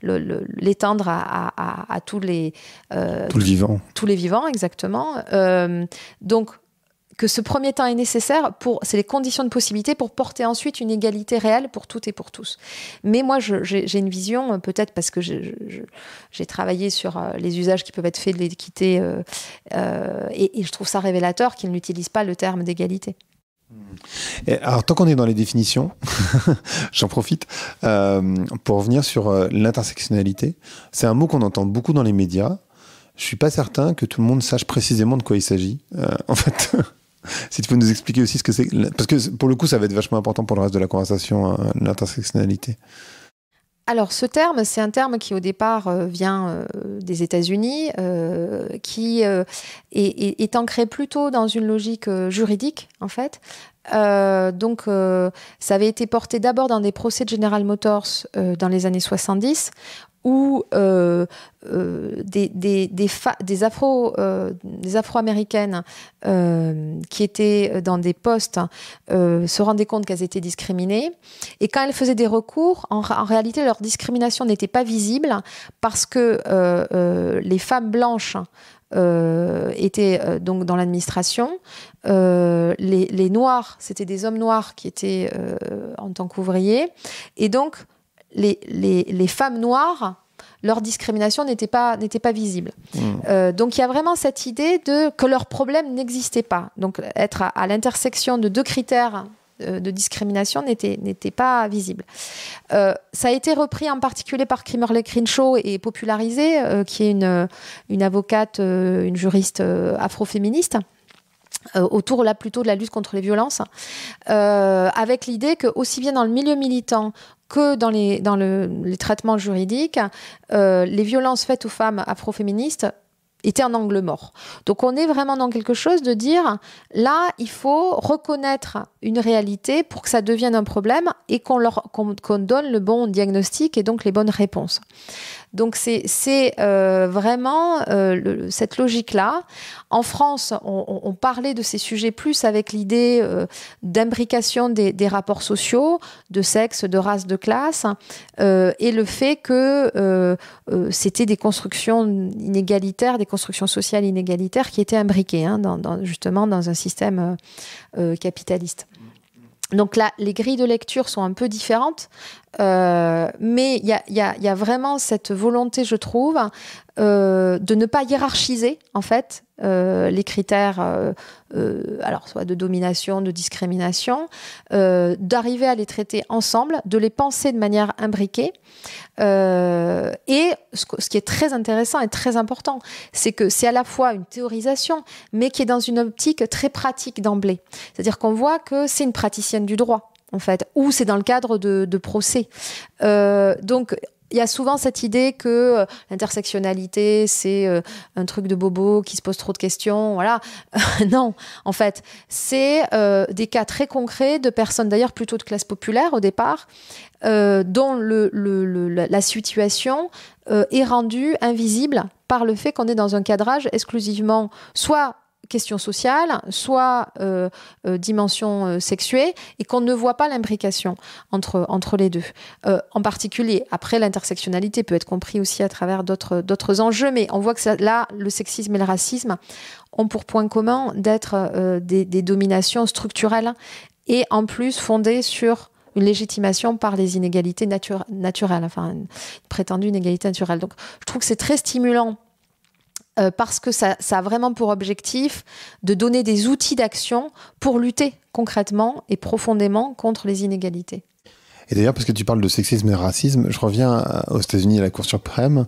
euh, l'étendre à, euh, tous les... vivants. Tous les vivants, exactement. donc, que ce premier temps est nécessaire pour, c'est les conditions de possibilité pour porter ensuite une égalité réelle pour toutes et pour tous. Mais moi, j'ai une vision, euh, peut-être parce que j'ai travaillé sur euh, les usages qui peuvent être faits de l'équité, euh, et, je trouve ça révélateur qu'ils n'utilisent pas le terme d'égalité. alors, tant qu'on est dans les définitions, j'en profite pour revenir sur l'intersectionnalité. C'est un mot qu'on entend beaucoup dans les médias. Je suis pas certain que tout le monde sache précisément de quoi il s'agit. en fait, si tu peux nous expliquer aussi ce que c'est. Parce que pour le coup, ça va être vachement important pour le reste de la conversation, euh, l'intersectionnalité. Alors ce terme, c'est un terme qui au départ euh, vient euh, des États-Unis, qui est, est, ancré plutôt dans une logique juridique en fait. donc ça avait été porté d'abord dans des procès de General Motors dans les années 70, ou euh, euh, des, des, des, afro, euh, des afro-américaines qui étaient dans des postes se rendaient compte qu'elles étaient discriminées. Et quand elles faisaient des recours, en, réalité, leur discrimination n'était pas visible parce que les femmes blanches étaient donc dans l'administration. les, les, noirs, c'était des hommes noirs qui étaient en tant qu'ouvriers. Et donc, les, femmes noires leur discrimination n'était pas, visible. Hmm. Euh, donc il y a vraiment cette idée de, que leur problème n'existait pas. Donc être à, l'intersection de deux critères euh, de discrimination n'était, pas visible. Euh, ça a été repris en particulier par Le Crenshaw et popularisé, qui est une, une avocate, une juriste afroféministe, euh, autour là plutôt de la lutte contre les violences, euh, avec l'idée que aussi bien dans le milieu militant que dans les, dans traitements juridiques, euh, les violences faites aux femmes afro-féministes étaient un angle mort. Donc on est vraiment dans quelque chose de dire, là, il faut reconnaître une réalité pour que ça devienne un problème et qu'on qu'on donne le bon diagnostic et donc les bonnes réponses. Donc c'est euh, vraiment euh, cette logique-là. En France, on, parlait de ces sujets plus avec l'idée euh, d'imbrication des, rapports sociaux, de sexe, de race, de classe, hein, et le fait que c'était des constructions inégalitaires, des constructions sociales inégalitaires qui étaient imbriquées hein, justement dans un système capitaliste. Donc là, les grilles de lecture sont un peu différentes euh, mais il y a, vraiment cette volonté, je trouve, euh, de ne pas hiérarchiser en fait euh, les critères, alors soit de domination, de discrimination, d'arriver à les traiter ensemble, de les penser de manière imbriquée. et ce, qui est très intéressant et très important, c'est que c'est à la fois une théorisation, mais qui est dans une optique très pratique d'emblée. C'est-à-dire qu'on voit que c'est une praticienne du droit en fait, ou c'est dans le cadre de, procès. Euh, donc, il y a souvent cette idée que euh, l'intersectionnalité, c'est euh, un truc de bobo qui se pose trop de questions. Voilà. non, en fait, c'est des cas très concrets de personnes, d'ailleurs plutôt de classe populaire au départ, dont le, la situation est rendue invisible par le fait qu'on est dans un cadrage exclusivement soit question sociale, soit euh, euh, dimension euh, sexuée, et qu'on ne voit pas l'imbrication entre, entre les deux. en particulier, après, l'intersectionnalité peut être compris aussi à travers d'autres enjeux, mais on voit que là, le sexisme et le racisme ont pour point commun d'être des, dominations structurelles et en plus fondées sur une légitimation par les inégalités naturelles, enfin une prétendue inégalité naturelle. Donc je trouve que c'est très stimulant euh, parce que ça, a vraiment pour objectif de donner des outils d'action pour lutter concrètement et profondément contre les inégalités. Et d'ailleurs, parce que tu parles de sexisme et de racisme, je reviens euh, aux États-Unis à la Cour suprême.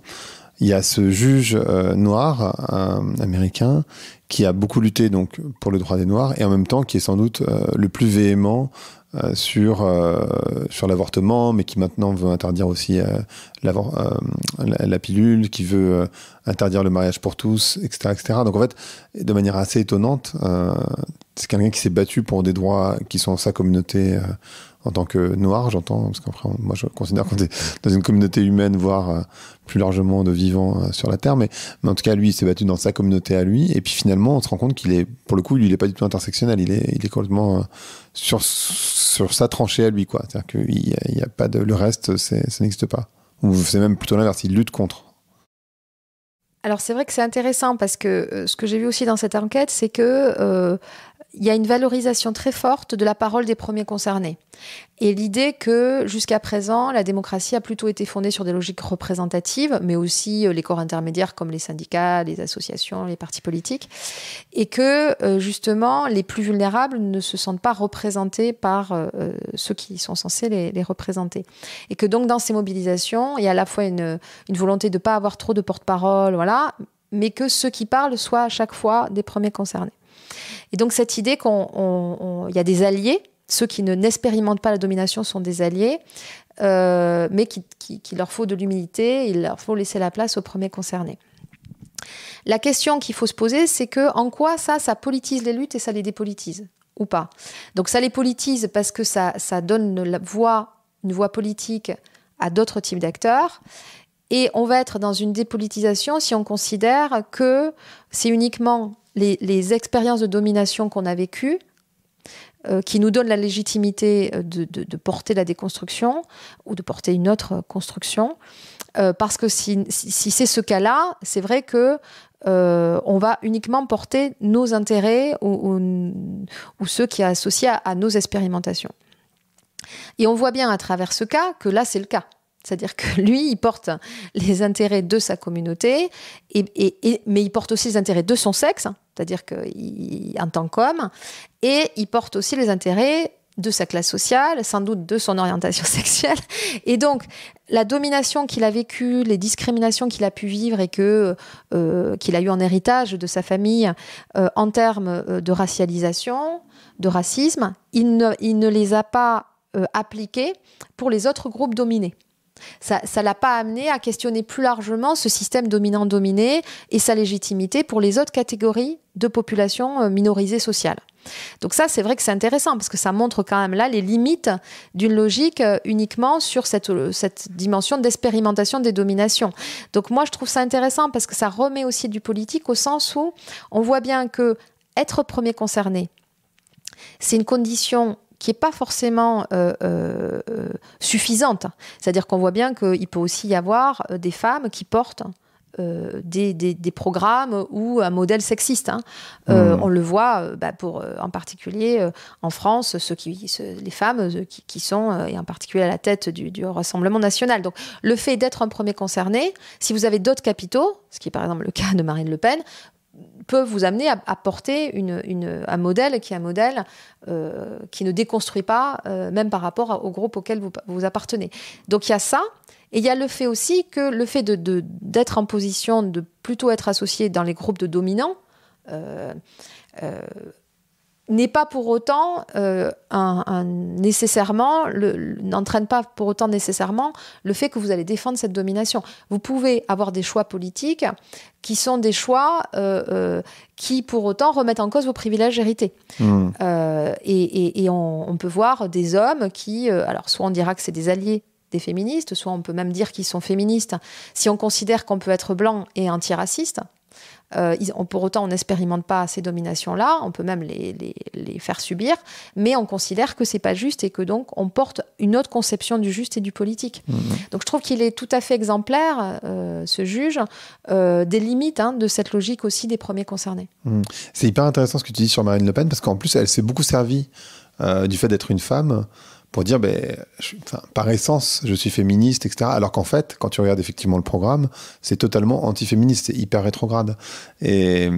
Il y a ce juge euh, noir américain qui a beaucoup lutté donc pour le droit des Noirs et en même temps qui est sans doute le plus véhément euh, sur, euh, sur l'avortement, mais qui maintenant veut interdire aussi euh, la, la, pilule, qui veut interdire le mariage pour tous, etc., etc. Donc en fait, de manière assez étonnante, c'est quelqu'un qui s'est battu pour des droits qui sont dans sa communauté en tant que noir, j'entends, parce qu'après, moi je considère qu'on est dans une communauté humaine, voire plus largement de vivants sur la Terre, mais, en tout cas, lui, il s'est battu dans sa communauté à lui, et puis finalement, on se rend compte qu'il est, pour le coup, il n'est pas du tout intersectionnel, il est, il est complètement sur, sur sa tranchée à lui, quoi. cest y a, pas de, le reste, ça n'existe pas. Ou c'est même plutôt l'inverse, il lutte contre. Alors c'est vrai que c'est intéressant parce que euh, ce que j'ai vu aussi dans cette enquête, c'est que euh, il y a une valorisation très forte de la parole des premiers concernés. Et l'idée que jusqu'à présent, la démocratie a plutôt été fondée sur des logiques représentatives, mais aussi euh, les corps intermédiaires comme les syndicats, les associations, les partis politiques, et que euh, justement les plus vulnérables ne se sentent pas représentés par euh, ceux qui sont censés les, représenter. Et que donc dans ces mobilisations, il y a à la fois une, une volonté de ne pas avoir trop de porte-parole, voilà, mais que ceux qui parlent soient à chaque fois des premiers concernés. Et donc cette idée qu'il y a des alliés, ceux qui ne n'expérimentent pas la domination sont des alliés, euh, mais qu'il leur faut de l'humilité, il leur faut laisser la place aux premiers concernés. La question qu'il faut se poser, c'est que en quoi ça, ça politise les luttes et ça les dépolitise ou pas. Donc ça les politise parce que ça, ça donne une voix politique à d'autres types d'acteurs. Et on va être dans une dépolitisation si on considère que c'est uniquement les, expériences de domination qu'on a vécues euh, qui nous donnent la légitimité euh, de, porter la déconstruction ou de porter une autre euh, construction. parce que si, c'est ce cas-là, c'est vrai que on va uniquement porter nos intérêts ou, ceux qui sont associés à nos expérimentations. Et on voit bien à travers ce cas que là, c'est le cas. C'est-à-dire que lui, il porte les intérêts de sa communauté, mais il porte aussi les intérêts de son sexe, hein. c'est-à-dire qu'en tant qu'homme, et il porte aussi les intérêts de sa classe sociale, sans doute de son orientation sexuelle. Et donc, la domination qu'il a vécue, les discriminations qu'il a pu vivre et que euh, qu'il a eu en héritage de sa famille euh, en termes euh, de racialisation, de racisme, il ne, les a pas appliquées pour les autres groupes dominés ça ne l'a pas amené à questionner plus largement ce système dominant-dominé et sa légitimité pour les autres catégories de populations euh, minorisées sociales. Donc ça, c'est vrai que c'est intéressant parce que ça montre quand même là les limites d'une logique euh, uniquement sur euh, cette, dimension d'expérimentation des dominations. Donc moi, je trouve ça intéressant parce que ça remet aussi du politique au sens où on voit bien que être premier concerné, c'est une condition qui n'est pas forcément euh, euh, suffisante. C'est-à-dire qu'on voit bien qu'il peut aussi y avoir euh, des femmes qui portent des, programmes ou un modèle sexiste. Hein. Mmh. On le voit bah, pour, en particulier en France, qui, les femmes qui, sont, et en particulier à la tête du Rassemblement national. Donc le fait d'être un premier concerné, si vous avez d'autres capitaux, ce qui est par exemple le cas de Marine Le Pen, peut vous amener à, porter une, un modèle qui est un modèle euh, qui ne déconstruit pas, euh, même par rapport au groupe auquel vous, vous appartenez. Donc il y a ça, et il y a le fait aussi que le fait d'être de, d'être en position de plutôt être associé dans les groupes de dominants, euh, n'est pas pour autant euh, nécessairement n'entraîne pas pour autant nécessairement le fait que vous allez défendre cette domination. Vous pouvez avoir des choix politiques qui sont des choix euh, euh, qui pour autant remettent en cause vos privilèges hérités. Hmm. et, on, on, peut voir des hommes qui, alors soit on dira que c'est des alliés des féministes, soit on peut même dire qu'ils sont féministes si on considère qu'on peut être blanc et antiraciste, euh, pour autant, on n'expérimente pas ces dominations-là, on peut même les, faire subir, mais on considère que c'est pas juste et que donc on porte une autre conception du juste et du politique. Mmh. Donc je trouve qu'il est tout à fait exemplaire, euh, ce juge, euh, des limites hein, de cette logique aussi des premiers concernés. Mmh. C'est hyper intéressant ce que tu dis sur Marine Le Pen, parce qu'en plus, elle s'est beaucoup servie du fait d'être une femme pour dire, ben, par essence, je suis féministe, etc. Alors qu'en fait, quand tu regardes effectivement le programme, c'est totalement antiféministe, c'est hyper rétrograde. Et,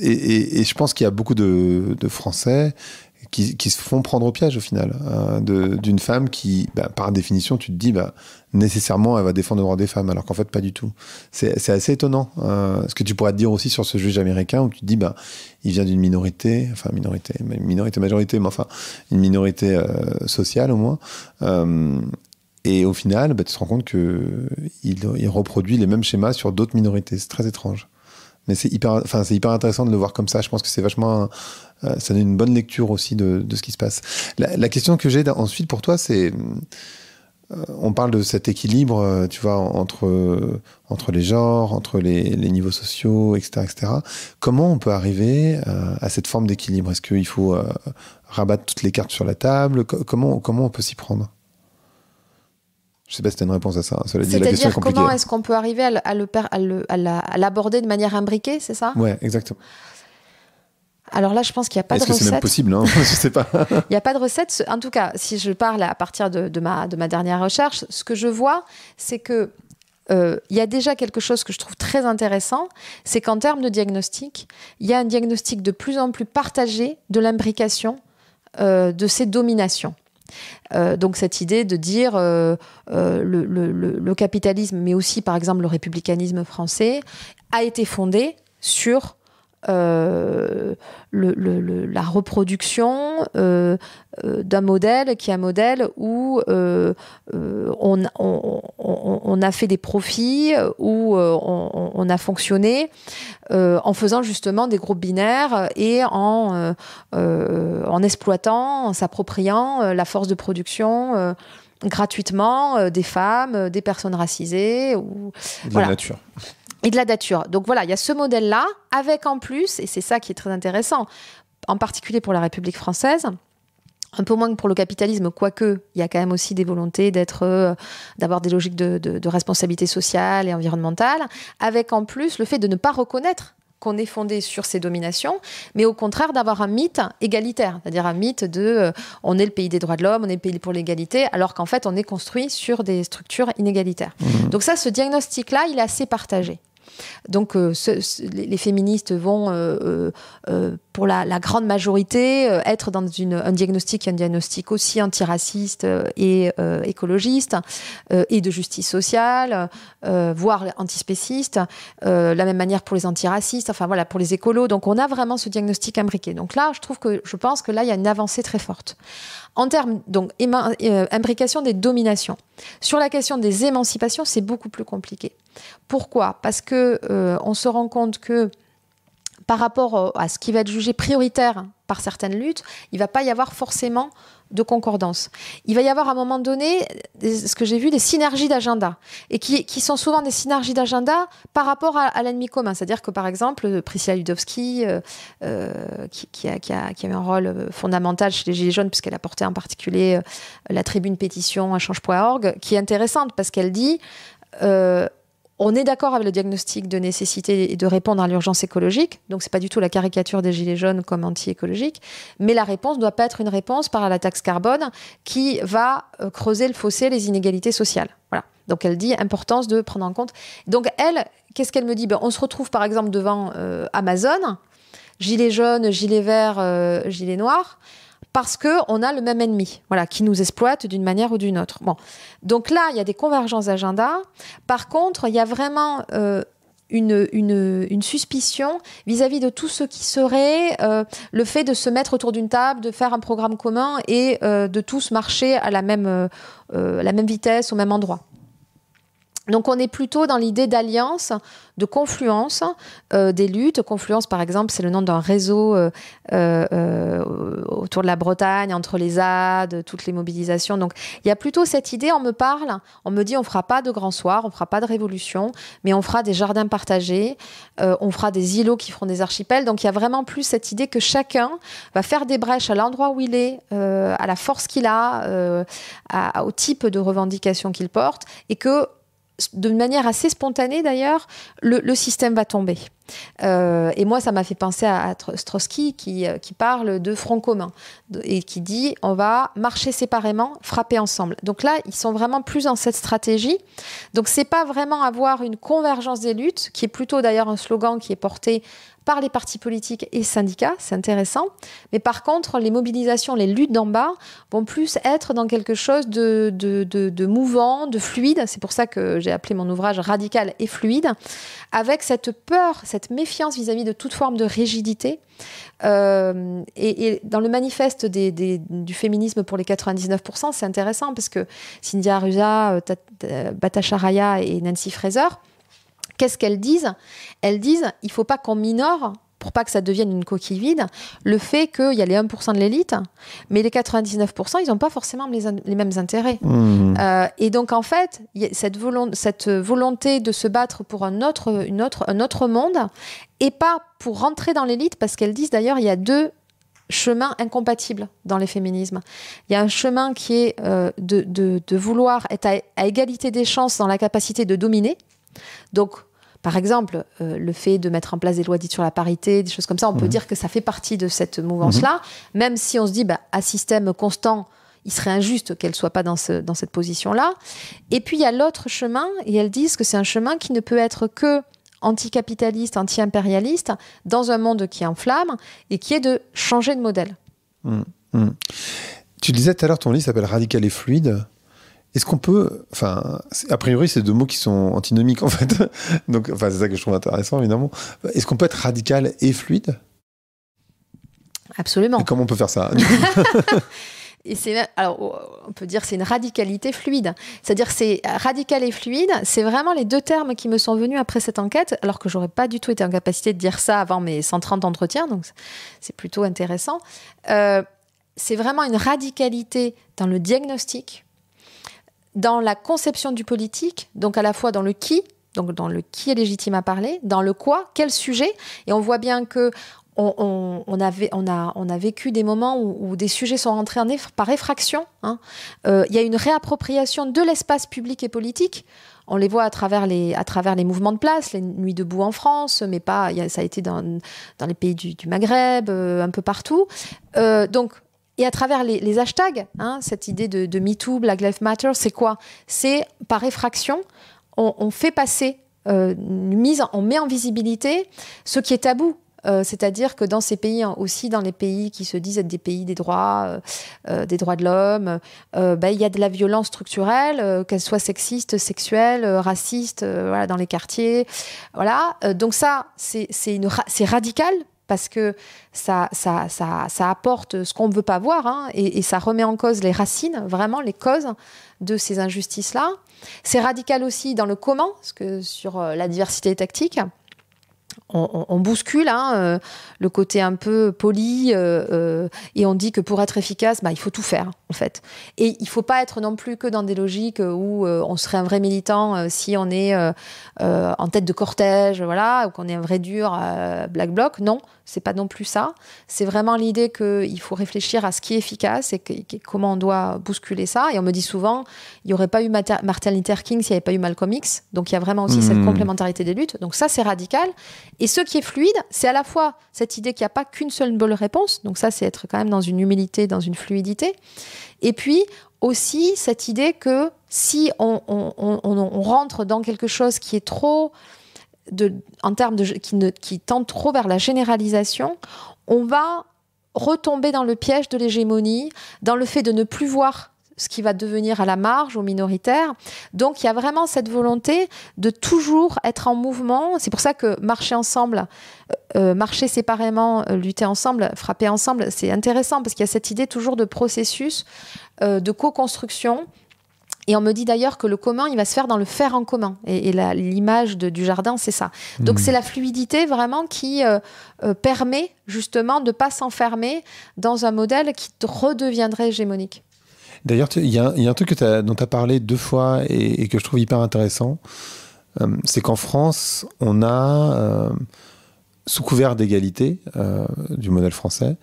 et, et, je pense qu'il y a beaucoup de, de Français qui, qui, se font prendre au piège au final, hein, d'une femme qui, ben, par définition, tu te dis, bah, nécessairement elle va défendre le droit des femmes, alors qu'en fait pas du tout. C'est assez étonnant euh, ce que tu pourrais te dire aussi sur ce juge américain où tu te dis bah il vient d'une minorité, enfin minorité, minorité majorité, mais enfin une minorité euh, sociale au moins. Euh, et au final, bah, tu te rends compte que il, reproduit les mêmes schémas sur d'autres minorités. C'est très étrange. Mais c'est hyper, enfin, c'est hyper intéressant de le voir comme ça. Je pense que c'est vachement, ça donne une bonne lecture aussi de, ce qui se passe. la question que j'ai ensuite pour toi, c'est euh, on parle de cet équilibre, euh, tu vois, entre, euh, entre les genres, entre les, niveaux sociaux, etc., etc. Comment on peut arriver à cette forme d'équilibre Est-ce qu'il faut rabattre toutes les cartes sur la table comment, on peut s'y prendre je sais pas si tu as une réponse à ça. Hein. C'est-à-dire comment est-ce qu'on peut arriver à l'aborder le, à le, de manière imbriquée, c'est ça Ouais, exactement alors là, je pense qu'il n'y a pas de recette. Est-ce que c'est même possible sais pas. Il n'y a pas de recette. En tout cas, si je parle à partir de, ma, dernière recherche, ce que je vois, c'est que euh, il y a déjà quelque chose que je trouve très intéressant, c'est qu'en termes de diagnostic, il y a un diagnostic de plus en plus partagé de l'imbrication euh, de ces dominations. Euh, donc cette idée de dire le, le, capitalisme, mais aussi par exemple le républicanisme français, a été fondé sur euh, le, la reproduction euh, euh, d'un modèle qui est un modèle où on, on, a fait des profits, où on, a fonctionné en faisant justement des groupes binaires et en, en exploitant, en s'appropriant la force de production gratuitement des femmes, des personnes racisées. Ou... De voilà. la nature et de la dature. Donc voilà, il y a ce modèle-là, avec en plus, et c'est ça qui est très intéressant, en particulier pour la République française, un peu moins que pour le capitalisme, quoique il y a quand même aussi des volontés d'être, euh, d'avoir des logiques de, responsabilité sociale et environnementale, avec en plus le fait de ne pas reconnaître qu'on est fondé sur ces dominations, mais au contraire d'avoir un mythe égalitaire, c'est-à-dire un mythe de euh, on est le pays des droits de l'homme, on est le pays pour l'égalité, alors qu'en fait on est construit sur des structures inégalitaires. Mmh. Donc ça, ce diagnostic-là, il est assez partagé. Donc, euh, les féministes vont euh, euh, pour la, grande majorité, euh, être dans une, un diagnostic, un diagnostic aussi antiraciste euh, et euh, écologiste et de justice sociale, voire antispéciste. la même manière pour les antiracistes, enfin voilà, pour les écolos. Donc on a vraiment ce diagnostic imbriqué. Donc là, je trouve que je pense que là, il y a une avancée très forte. En termes donc imbrication des dominations. Sur la question des émancipations, c'est beaucoup plus compliqué. Pourquoi Parce que on se rend compte que par rapport à ce qui va être jugé prioritaire par certaines luttes, il ne va pas y avoir forcément de concordance. Il va y avoir à un moment donné, ce que j'ai vu, des synergies d'agenda, et qui, sont souvent des synergies d'agenda par rapport à, l'ennemi commun. C'est-à-dire que, par exemple, Priscilla Ludovsky, euh, euh, qui, a, un rôle euh, fondamental chez les Gilets jaunes, puisqu'elle a porté en particulier la tribune pétition à change.org, qui est intéressante parce qu'elle dit... On est d'accord avec le diagnostic de nécessité et de répondre à l'urgence écologique, donc c'est pas du tout la caricature des gilets jaunes comme anti-écologique, mais la réponse ne doit pas être une réponse par la taxe carbone qui va euh, creuser le fossé, les inégalités sociales. Voilà. Donc elle dit importance de prendre en compte. Donc elle, qu'est-ce qu'elle me dit ben, On se retrouve par exemple devant euh, Amazon, gilets jaunes, gilets verts, euh, gilets noirs parce qu'on a le même ennemi, voilà, qui nous exploite d'une manière ou d'une autre. Bon, donc là, il y a des convergences d'agenda. Par contre, il y a vraiment euh, une, suspicion vis-à-vis de tout ce qui serait euh, le fait de se mettre autour d'une table, de faire un programme commun et euh, de tous marcher à la même, la même vitesse, au même endroit. Donc on est plutôt dans l'idée d'alliance, de confluence euh, des luttes. Confluence, par exemple, c'est le nom d'un réseau euh, euh, autour de la Bretagne, entre les AD, toutes les mobilisations. Donc il y a plutôt cette idée, on me parle, on me dit on fera pas de grand soir, on fera pas de révolution, mais on fera des jardins partagés, on fera des îlots qui feront des archipels. Donc il y a vraiment plus cette idée que chacun va faire des brèches à l'endroit où il est, à la force qu'il a, au type de revendication qu'il porte, et que de manière assez spontanée d'ailleurs, le, système va tomber. Euh, et moi, ça m'a fait penser à, à qui, euh, qui, parle de front commun et qui dit on va marcher séparément, frapper ensemble. Donc là, ils sont vraiment plus dans cette stratégie. Donc c'est pas vraiment avoir une convergence des luttes, qui est plutôt d'ailleurs un slogan qui est porté par les partis politiques et syndicats, c'est intéressant. Mais par contre, les mobilisations, les luttes d'en bas vont plus être dans quelque chose de, mouvant, de fluide. C'est pour ça que j'ai appelé mon ouvrage Radical et fluide, avec cette peur, cette méfiance vis-à-vis de toute forme de rigidité. Euh, et, dans le manifeste du féminisme pour les 99%, c'est intéressant parce que Cynthia Arusa, euh, euh, Batasha et Nancy Fraser, Qu'est-ce qu'elles disent Elles disent il faut pas qu'on minore pour pas que ça devienne une coquille vide, le fait qu'il y a les 1% de l'élite, mais les 99%, ils n'ont pas forcément les, mêmes intérêts. Mmh. Euh, et donc, en fait, cette, cette, volonté de se battre pour un autre, une autre, un autre monde, et pas pour rentrer dans l'élite, parce qu'elles disent d'ailleurs, il y a deux chemins incompatibles dans les féminismes. Il y a un chemin qui est euh, de, vouloir être à, à égalité des chances dans la capacité de dominer, donc par exemple, euh, le fait de mettre en place des lois dites sur la parité, des choses comme ça, on peut mhm. dire que ça fait partie de cette mouvance-là, mhm. même si on se dit, bah, à système constant, il serait injuste qu'elle ne soit pas dans, cette position-là. Et puis, il y a l'autre chemin, et elles disent que c'est un chemin qui ne peut être que anticapitaliste, anti-impérialiste, dans un monde qui est et qui est de changer de modèle. Mmh, mmh. Tu disais tout à l'heure, ton livre s'appelle Radical et fluide. Est-ce qu'on peut, enfin, a priori, c'est deux mots qui sont antinomiques en fait. Donc, enfin, c'est ça que je trouve intéressant évidemment. Est-ce qu'on peut être radical et fluide Absolument. comment on peut faire ça Et c'est alors on peut dire c'est une radicalité fluide. C'est-à-dire c'est radical et fluide, c'est vraiment les deux termes qui me sont venus après cette enquête, alors que j'aurais pas du tout été en capacité de dire ça avant mes 130 entretiens, donc c'est plutôt intéressant. Euh, c'est vraiment une radicalité dans le diagnostic, dans la conception du politique, donc à la fois dans le qui, donc dans le qui est légitime à parler, dans le quoi, quel sujet, et on voit bien que on, avait, on, a, on a vécu des moments où, des sujets sont rentrés par effraction. Hein. Euh, il y a une réappropriation de l'espace public et politique. On les voit à travers les, à travers les mouvements de place, les nuits debout en France, mais pas, ça a été dans, les pays du, Maghreb, euh, un peu partout. Euh, donc, et à travers les, hashtags, hein, cette idée de, MeToo, Black Lives Matter, c'est quoi C'est par effraction, on, fait passer, euh, mise, on met en visibilité ce qui est tabou. Euh, c'est-à-dire que dans ces pays, aussi dans les pays qui se disent être des pays des droits, euh, des droits de l'homme, bah, il y a de la violence structurelle, qu'elle soit sexiste, sexuelle, raciste, voilà, dans les quartiers. Voilà. donc ça, c'est radical parce que ça, ça, ça, apporte ce qu'on ne veut pas voir hein, et, ça remet en cause les racines, vraiment les causes de ces injustices-là. C'est radical aussi dans le comment, parce que sur euh, la diversité tactique, on, bouscule hein, euh, le côté un peu poli euh, et on dit que pour être efficace, bah, il faut tout faire en fait. Et il ne faut pas être non plus que dans des logiques où on serait un vrai militant si on est en tête de cortège, voilà, ou qu'on est un vrai dur black bloc. Non, c'est pas non plus ça. C'est vraiment l'idée qu'il faut réfléchir à ce qui est efficace et, comment on doit bousculer ça. Et on me dit souvent, il n'y aurait pas eu Martin Luther King s'il n'y avait pas eu Malcolm X. Donc il y a vraiment aussi cette hmm. complémentarité des luttes. Donc ça, c'est radical. Et ce qui est fluide, c'est à la fois cette idée qu'il n'y a pas qu'une seule bonne réponse. Donc ça, c'est être quand même dans une humilité, dans une fluidité. Et puis, aussi cette idée que si on, rentre dans quelque chose qui est trop en termes qui, tendent trop vers la généralisation, on va retomber dans le piège de l'hégémonie, dans le fait de ne plus voir ce qui va devenir à la marge, ou minoritaire. Donc il y a vraiment cette volonté de toujours être en mouvement. C'est pour ça que marcher ensemble, euh, euh, marcher séparément, euh, lutter ensemble, frapper ensemble, c'est intéressant parce qu'il y a cette idée toujours de processus de co-construction et on me dit d'ailleurs que le commun, il va se faire dans le faire en commun. Et, l'image du jardin, c'est ça. Donc hmm. c'est la fluidité vraiment qui euh, euh, permet justement de ne pas s'enfermer dans un modèle qui redeviendrait hégémonique. D'ailleurs, il y, a un truc que dont tu as parlé deux fois et, que je trouve hyper intéressant. Euh, c'est qu'en France, on a, sous couvert d'égalité du modèle français,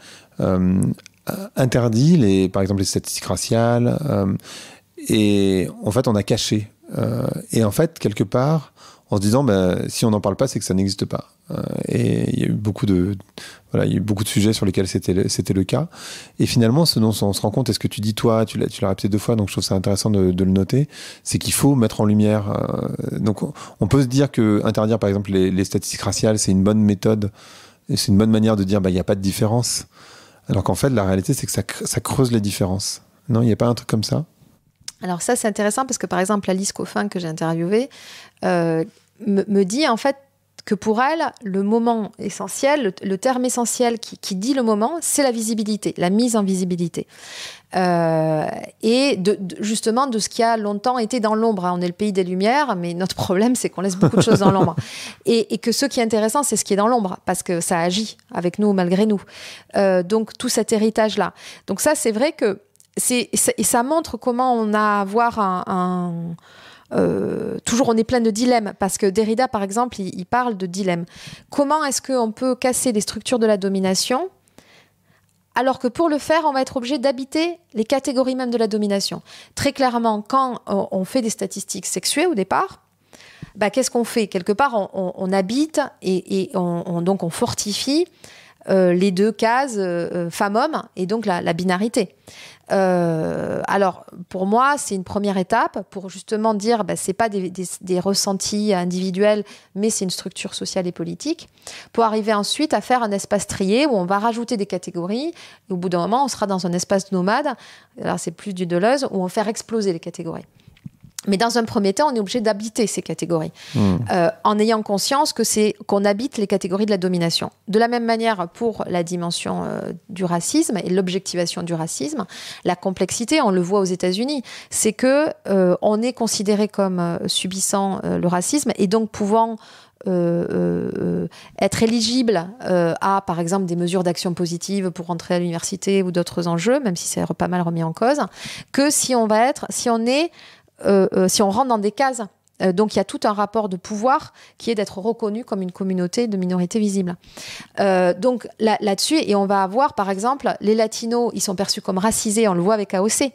interdit, les, par exemple, les statistiques raciales, et en fait, on a caché. Euh, et en fait, quelque part, en se disant, ben, si on n'en parle pas, c'est que ça n'existe pas. Euh, et il y a eu beaucoup de, voilà, il y a eu beaucoup de sujets sur lesquels c'était c'était le cas. Et finalement, ce dont on se rend compte, est ce que tu dis toi, tu l'as, tu l'as répété deux fois, donc je trouve ça intéressant de, de le noter, c'est qu'il faut mettre en lumière. Euh, donc, on peut se dire que interdire, par exemple, les, les statistiques raciales, c'est une bonne méthode, c'est une bonne manière de dire, bah, il n'y a pas de différence. Alors qu'en fait, la réalité, c'est que ça, ça creuse les différences. Non, il n'y a pas un truc comme ça. Alors ça, c'est intéressant parce que par exemple, Alice Coffin que j'ai interviewée euh, me, dit en fait que pour elle, le moment essentiel, le, terme essentiel qui, qui, dit le moment, c'est la visibilité, la mise en visibilité. Euh, et de, justement de ce qui a longtemps été dans l'ombre. On est le pays des lumières, mais notre problème, c'est qu'on laisse beaucoup de choses dans l'ombre. Et, et, que ce qui est intéressant, c'est ce qui est dans l'ombre, parce que ça agit avec nous malgré nous. Euh, donc tout cet héritage-là. Donc ça, c'est vrai que et ça montre comment on a à voir un, euh, toujours on est plein de dilemmes parce que Derrida par exemple il, parle de dilemmes. Comment est-ce qu'on peut casser les structures de la domination alors que pour le faire on va être obligé d'habiter les catégories même de la domination. Très clairement quand euh, on fait des statistiques sexuées au départ, bah, qu'est-ce qu'on fait Quelque part on, habite et, donc on fortifie euh, les deux cases euh, femmes femme-homme et donc la, binarité. Euh, alors, pour moi, c'est une première étape pour justement dire, bah, ce n'est pas des, ressentis individuels, mais c'est une structure sociale et politique, pour arriver ensuite à faire un espace trié où on va rajouter des catégories, et au bout d'un moment, on sera dans un espace nomade, alors c'est plus du Deleuze, où on va faire exploser les catégories. Mais dans un premier temps, on est obligé d'habiter ces catégories, hmm. euh, en ayant conscience que c'est qu'on habite les catégories de la domination. De la même manière, pour la dimension euh, du racisme et l'objectivation du racisme, la complexité, on le voit aux États-Unis, c'est que euh, on est considéré comme subissant le racisme et donc pouvant être éligible à, par exemple, des mesures d'action positive pour entrer à l'université ou d'autres enjeux, même si c'est pas mal remis en cause, que si on va être, si on est euh, euh, si on rentre dans des cases, euh, donc il y a tout un rapport de pouvoir qui est d'être reconnu comme une communauté de minorité visible. donc là-dessus, et on va avoir par exemple, les latinos, ils sont perçus comme racisés, on le voit avec AOC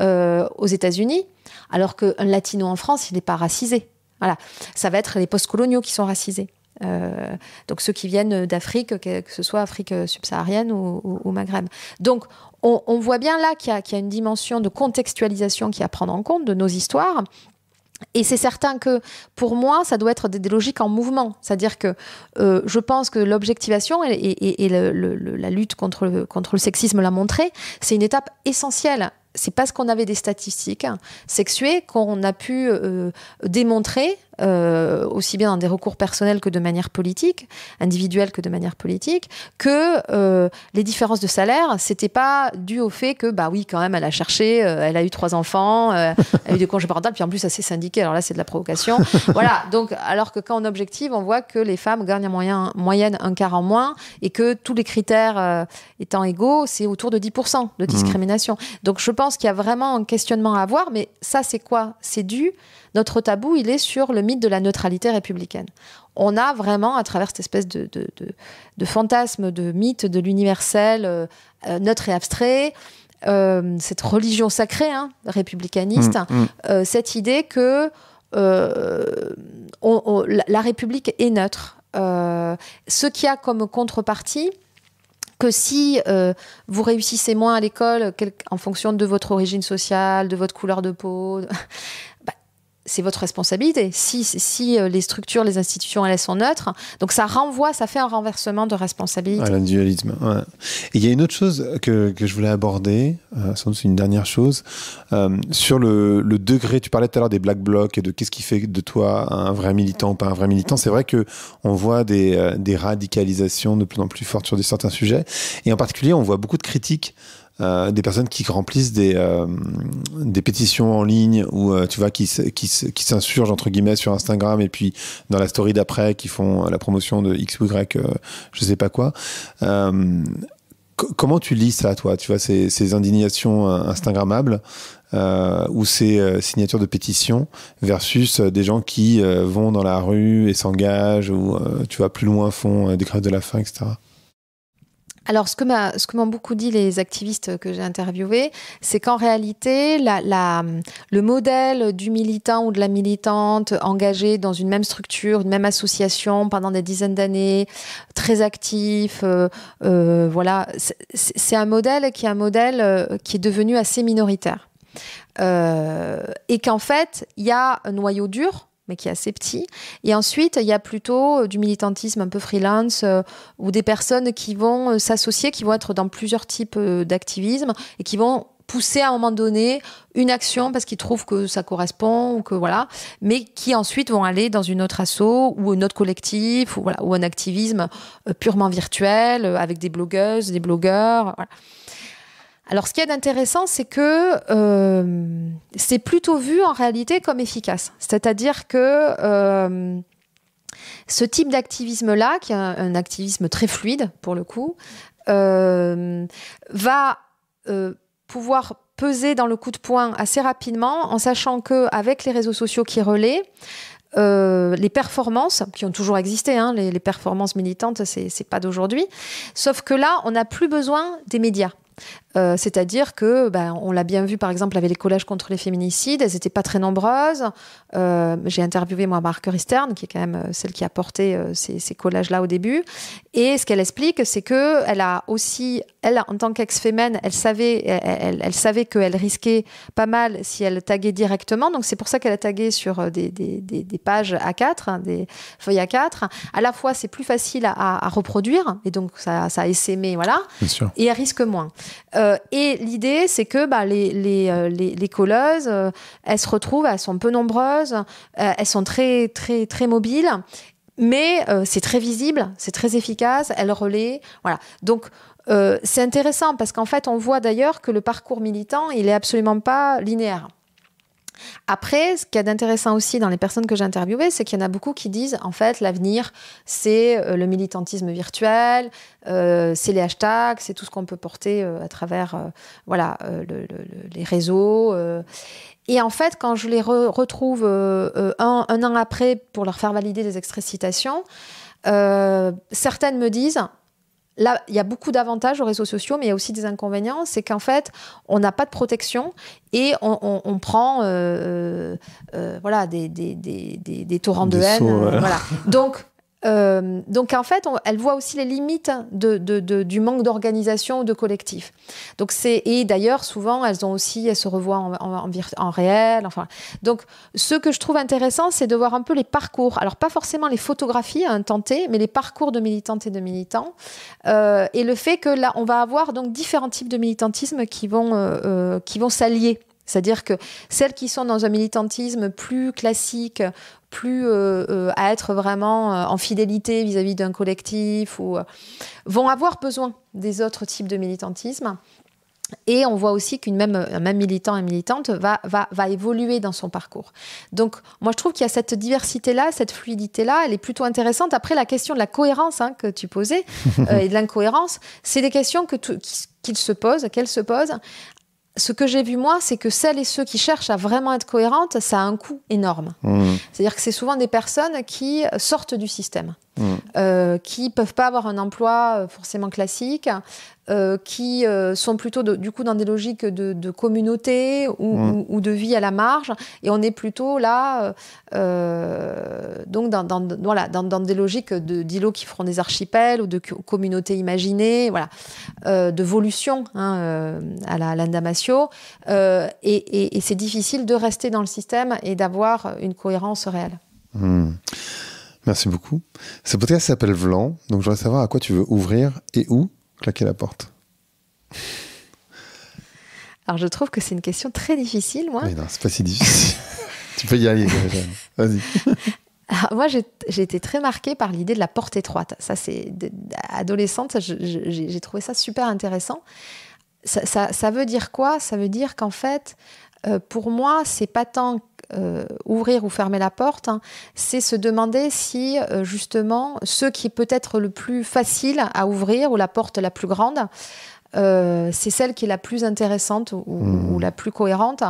aux États-Unis, alors qu'un latino en France, il n'est pas racisé. Voilà, ça va être les postcoloniaux qui sont racisés. Euh, donc ceux qui viennent d'Afrique, que, ce soit Afrique subsaharienne ou, Maghreb. Donc on, voit bien là qu'il y, a une dimension de contextualisation qui à prendre en compte de nos histoires. Et c'est certain que pour moi, ça doit être des, logiques en mouvement. C'est-à-dire que euh, je pense que l'objectivation et, la lutte contre le, contre le sexisme l'a montré, c'est une étape essentielle c'est parce qu'on avait des statistiques sexuées qu'on a pu euh, démontrer euh, aussi bien dans des recours personnels que de manière politique, individuelle que de manière politique, que euh, les différences de salaire, c'était pas dû au fait que, bah oui, quand même, elle a cherché, euh, elle a eu trois enfants, elle a eu des congés parentaux, puis en plus, elle s'est syndiquée, alors là, c'est de la provocation. voilà, donc, alors que quand on objective, on voit que les femmes gagnent en moyenne un quart en moins et que tous les critères étant égaux, c'est autour de 10% de mmh. discrimination. Donc, je pense qu'il y a vraiment un questionnement à avoir, mais ça, c'est quoi C'est dû notre tabou, il est sur le mythe de la neutralité républicaine. On a vraiment, à travers cette espèce de, fantasme, de mythe de l'universel, euh, euh, neutre et abstrait, euh, cette religion sacrée, hein, républicaniste, mm, mm. cette idée que la République est neutre. ce qui a comme contrepartie que si vous réussissez moins à l'école en fonction de votre origine sociale, de votre couleur de peau, c'est votre responsabilité. Si, euh, les structures, les institutions, elles sont neutres, donc ça renvoie, ça fait un renversement de responsabilité. le il y a une autre chose que, je voulais aborder, euh, sans doute une dernière chose, euh, sur le, degré. Tu parlais tout à l'heure des black blocs et de qu'est-ce qui fait de toi un vrai militant ou pas un vrai militant. C'est vrai que on voit des, radicalisations de plus en plus fortes sur des, certains sujets, et en particulier, on voit beaucoup de critiques. Euh, des personnes qui remplissent des, euh, des pétitions en ligne ou euh, tu vois qui, s'insurgent entre guillemets sur Instagram et puis dans la story d'après qui font la promotion de X ou Y je sais pas quoi comment tu lis ça toi tu vois ces, indignations instagrammables ou ces signatures de pétitions versus des gens qui vont dans la rue et s'engagent ou tu vois plus loin font des grèves de la faim etc alors, ce que m'ont beaucoup dit les activistes que j'ai interviewés, c'est qu'en réalité, la, la, le modèle du militant ou de la militante engagé dans une même structure, une même association pendant des dizaines d'années, très actif, euh, euh voilà, c'est un modèle qui est un modèle euh, qui est devenu assez minoritaire. Euh, et qu'en fait, il y a un noyau dur mais qui est assez petit. Et ensuite, il y a plutôt euh, du militantisme un peu freelance euh, où ou des personnes qui vont euh, s'associer, qui vont être dans plusieurs types d'activisme et qui vont pousser à un moment donné une action parce qu'ils trouvent que ça correspond ou que voilà, mais qui ensuite vont aller dans une autre asso ou un autre collectif ou un activisme purement virtuel avec des blogueuses, des blogueurs. Alors, ce qui est intéressant, c'est que euh, c'est plutôt vu en réalité comme efficace. C'est-à-dire que euh, ce type d'activisme-là, qui est un, activisme très fluide pour le coup, euh, va pouvoir peser dans le coup de poing assez rapidement, en sachant que avec les réseaux sociaux qui relaient, les performances, qui ont toujours existé, hein, les, performances militantes, c'est pas d'aujourd'hui. Sauf que là, on n'a plus besoin des médias. Euh, c'est-à-dire que, ben, on l'a bien vu par exemple avec les collages contre les féminicides, elles n'étaient pas très nombreuses. Euh, j'ai interviewé moi Marc Stern qui est quand même euh, celle qui a porté ces, collages là au début. Et ce qu'elle explique, c'est que elle a aussi, elle en tant quex femme elle savait, elle, savait qu'elle risquait pas mal si elle taguait directement. Donc c'est pour ça qu'elle a tagué sur des, pages A4, hein, des feuilles A4. À la fois, c'est plus facile à, reproduire et donc ça, ça a essaimé, voilà. Et elle risque moins. Euh, et l'idée, c'est que bah, euh, les, les, colleuses, euh, elles se retrouvent, elles sont peu nombreuses, elles sont très, très, très mobiles. Mais c'est très visible, c'est très efficace, elles relaient. Voilà. Donc, c'est intéressant parce qu'en fait, on voit d'ailleurs que le parcours militant, il n'est absolument pas linéaire. Après, ce qu'il y a d'intéressant aussi dans les personnes que j'ai interviewées, c'est qu'il y en a beaucoup qui disent, en fait, l'avenir, c'est euh, le militantisme virtuel, euh, c'est les hashtags, c'est tout ce qu'on peut porter euh, à travers voilà, les réseaux. Et en fait, quand je les retrouve un, an après pour leur faire valider des extraits citations, certaines me disent là, il y a beaucoup d'avantages aux réseaux sociaux, mais il y a aussi des inconvénients. C'est qu'en fait, on n'a pas de protection et on, prend euh, euh, voilà, des, torrents de haine. Euh, voilà. Donc, euh, donc en fait, elles voient aussi les limites du manque d'organisation ou de collectif. Donc c'est et d'ailleurs souvent elles ont aussi se revoient en, réel. Enfin donc ce que je trouve intéressant, c'est de voir un peu les parcours. Alors pas forcément les photographies à intenter, hein, mais les parcours de militantes et de militants euh, et le fait que là on va avoir donc différents types de militantisme qui vont euh, qui vont s'allier. C'est-à-dire que celles qui sont dans un militantisme plus classique plus euh, euh, à être vraiment euh, en fidélité vis-à-vis d'un collectif ou vont avoir besoin des autres types de militantisme. Et on voit aussi qu'une même, même militant et militante va, va, évoluer dans son parcours. Donc, moi, je trouve qu'il y a cette diversité-là, cette fluidité-là, elle est plutôt intéressante. Après, la question de la cohérence hein, que tu posais et de l'incohérence, c'est des questions que qu'ils se posent, qu'elles se posent ce que j'ai vu moi, c'est que celles et ceux qui cherchent à vraiment être cohérentes, ça a un coût énorme. Mmh. C'est-à-dire que c'est souvent des personnes qui sortent du système qui euh, ne qui peuvent pas avoir un emploi euh, forcément classique, euh, qui sont plutôt du coup dans des logiques de, communauté mm. ou, de vie à la marge, et on est plutôt là donc dans, dans, voilà, dans, des logiques d'îlots qui feront des archipels ou de communautés imaginées, voilà, de volution hein, à la et, c'est difficile de rester dans le système et d'avoir une cohérence réelle. Mm. Merci beaucoup. Ce podcast s'appelle Vlan, donc je voudrais savoir à quoi tu veux ouvrir et où claquer la porte. Alors je trouve que c'est une question très difficile, moi. Mais non, c'est pas si difficile. tu peux y aller, Vas-y. moi, j'ai été très marquée par l'idée de la porte étroite. Ça, c'est adolescente, j'ai trouvé ça super intéressant. Ça, veut dire quoi Ça veut dire qu'en fait, euh, pour moi, c'est pas tant euh, ouvrir ou fermer la porte, hein, c'est se demander si euh, justement ce qui peut être le plus facile à ouvrir ou la porte la plus grande, euh, c'est celle qui est la plus intéressante ou hmm. la plus cohérente.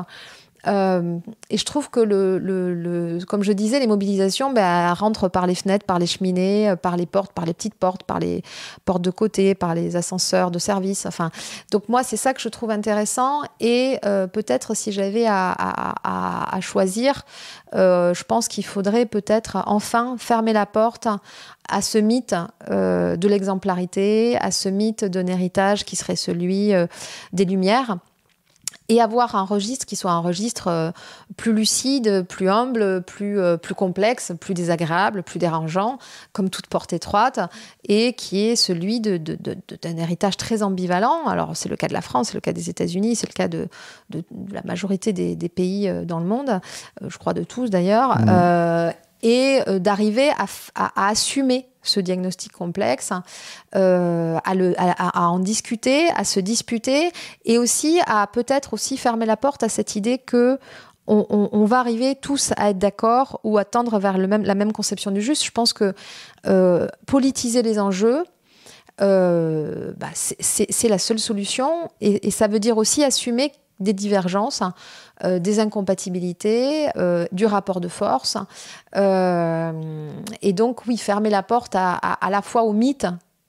Euh, et je trouve que, le, comme je disais, les mobilisations ben, rentrent par les fenêtres, par les cheminées, euh, par les portes, par les petites portes, par les portes de côté, par les ascenseurs de service. Enfin, donc moi, c'est ça que je trouve intéressant. Et euh, peut-être si j'avais à, choisir, je pense qu'il faudrait peut-être enfin fermer la porte à ce mythe de l'exemplarité, à ce mythe d'un héritage qui serait celui des Lumières et avoir un registre qui soit un registre euh, plus lucide, plus humble, plus, euh, plus complexe, plus désagréable, plus dérangeant, comme toute porte étroite, et qui est celui d'un de, de, héritage très ambivalent. Alors c'est le cas de la France, c'est le cas des États-Unis, c'est le cas de, la majorité des, des, pays euh, dans le monde, je crois de tous d'ailleurs, mmh. et d'arriver à, à, à assumer ce diagnostic complexe, euh, à, en discuter, à se disputer, et aussi à peut-être aussi fermer la porte à cette idée que on, va arriver tous à être d'accord ou à tendre vers le même, la même conception du juste. Je pense que euh, politiser les enjeux, euh, bah, c'est la seule solution. Et, et, ça veut dire aussi assumer des divergences, hein, euh, des incompatibilités, euh, du rapport de force. Euh, et donc, oui, fermer la porte à, la fois au mythe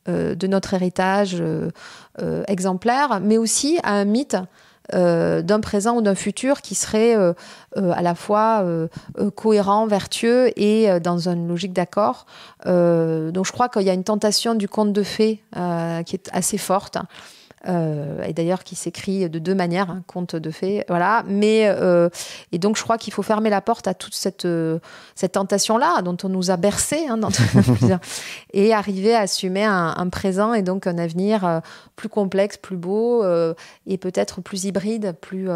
de notre héritage exemplaire, mais aussi à un mythe d'un présent ou d'un futur qui serait à la fois cohérent, vertueux et dans une logique d'accord. donc je crois qu'il y a une tentation du conte de fées qui est assez forte. Euh, et d'ailleurs qui s'écrit de deux manières, un hein, conte de fées, voilà. Mais euh, et donc je crois qu'il faut fermer la porte à toute cette euh, cette tentation là dont on nous a bercé, hein, et arriver à assumer un, un, présent et donc un avenir plus complexe, plus beau et peut-être plus hybride, plus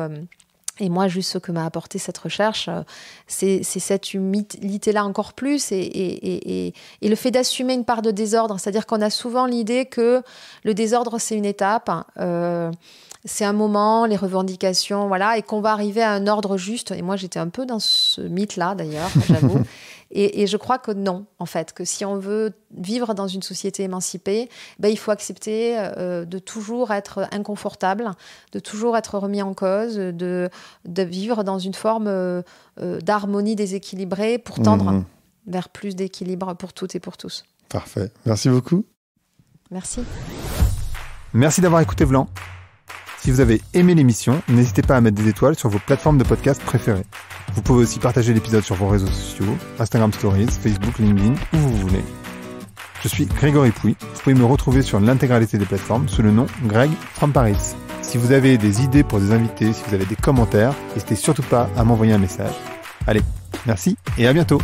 et moi, juste ce que m'a apporté cette recherche, euh, c'est cette humilité-là encore plus et, et, et, le fait d'assumer une part de désordre. C'est-à-dire qu'on a souvent l'idée que le désordre, c'est une étape. Hein, euh, c'est un moment, les revendications, voilà, et qu'on va arriver à un ordre juste. Et moi, j'étais un peu dans ce mythe-là, d'ailleurs, j'avoue. et, je crois que non, en fait, que si on veut vivre dans une société émancipée, ben, il faut accepter euh, de toujours être inconfortable, de toujours être remis en cause, de, vivre dans une forme euh, euh, d'harmonie déséquilibrée pour tendre mhm. vers plus d'équilibre pour toutes et pour tous. Parfait. Merci beaucoup. Merci. Merci d'avoir écouté Vlan. Si vous avez aimé l'émission, n'hésitez pas à mettre des étoiles sur vos plateformes de podcast préférées. Vous pouvez aussi partager l'épisode sur vos réseaux sociaux, Instagram Stories, Facebook, LinkedIn, où vous voulez. Je suis Grégory Pouy. Vous pouvez me retrouver sur l'intégralité des plateformes sous le nom Greg from Paris. Si vous avez des idées pour des invités, si vous avez des commentaires, n'hésitez surtout pas à m'envoyer un message. Allez, merci et à bientôt.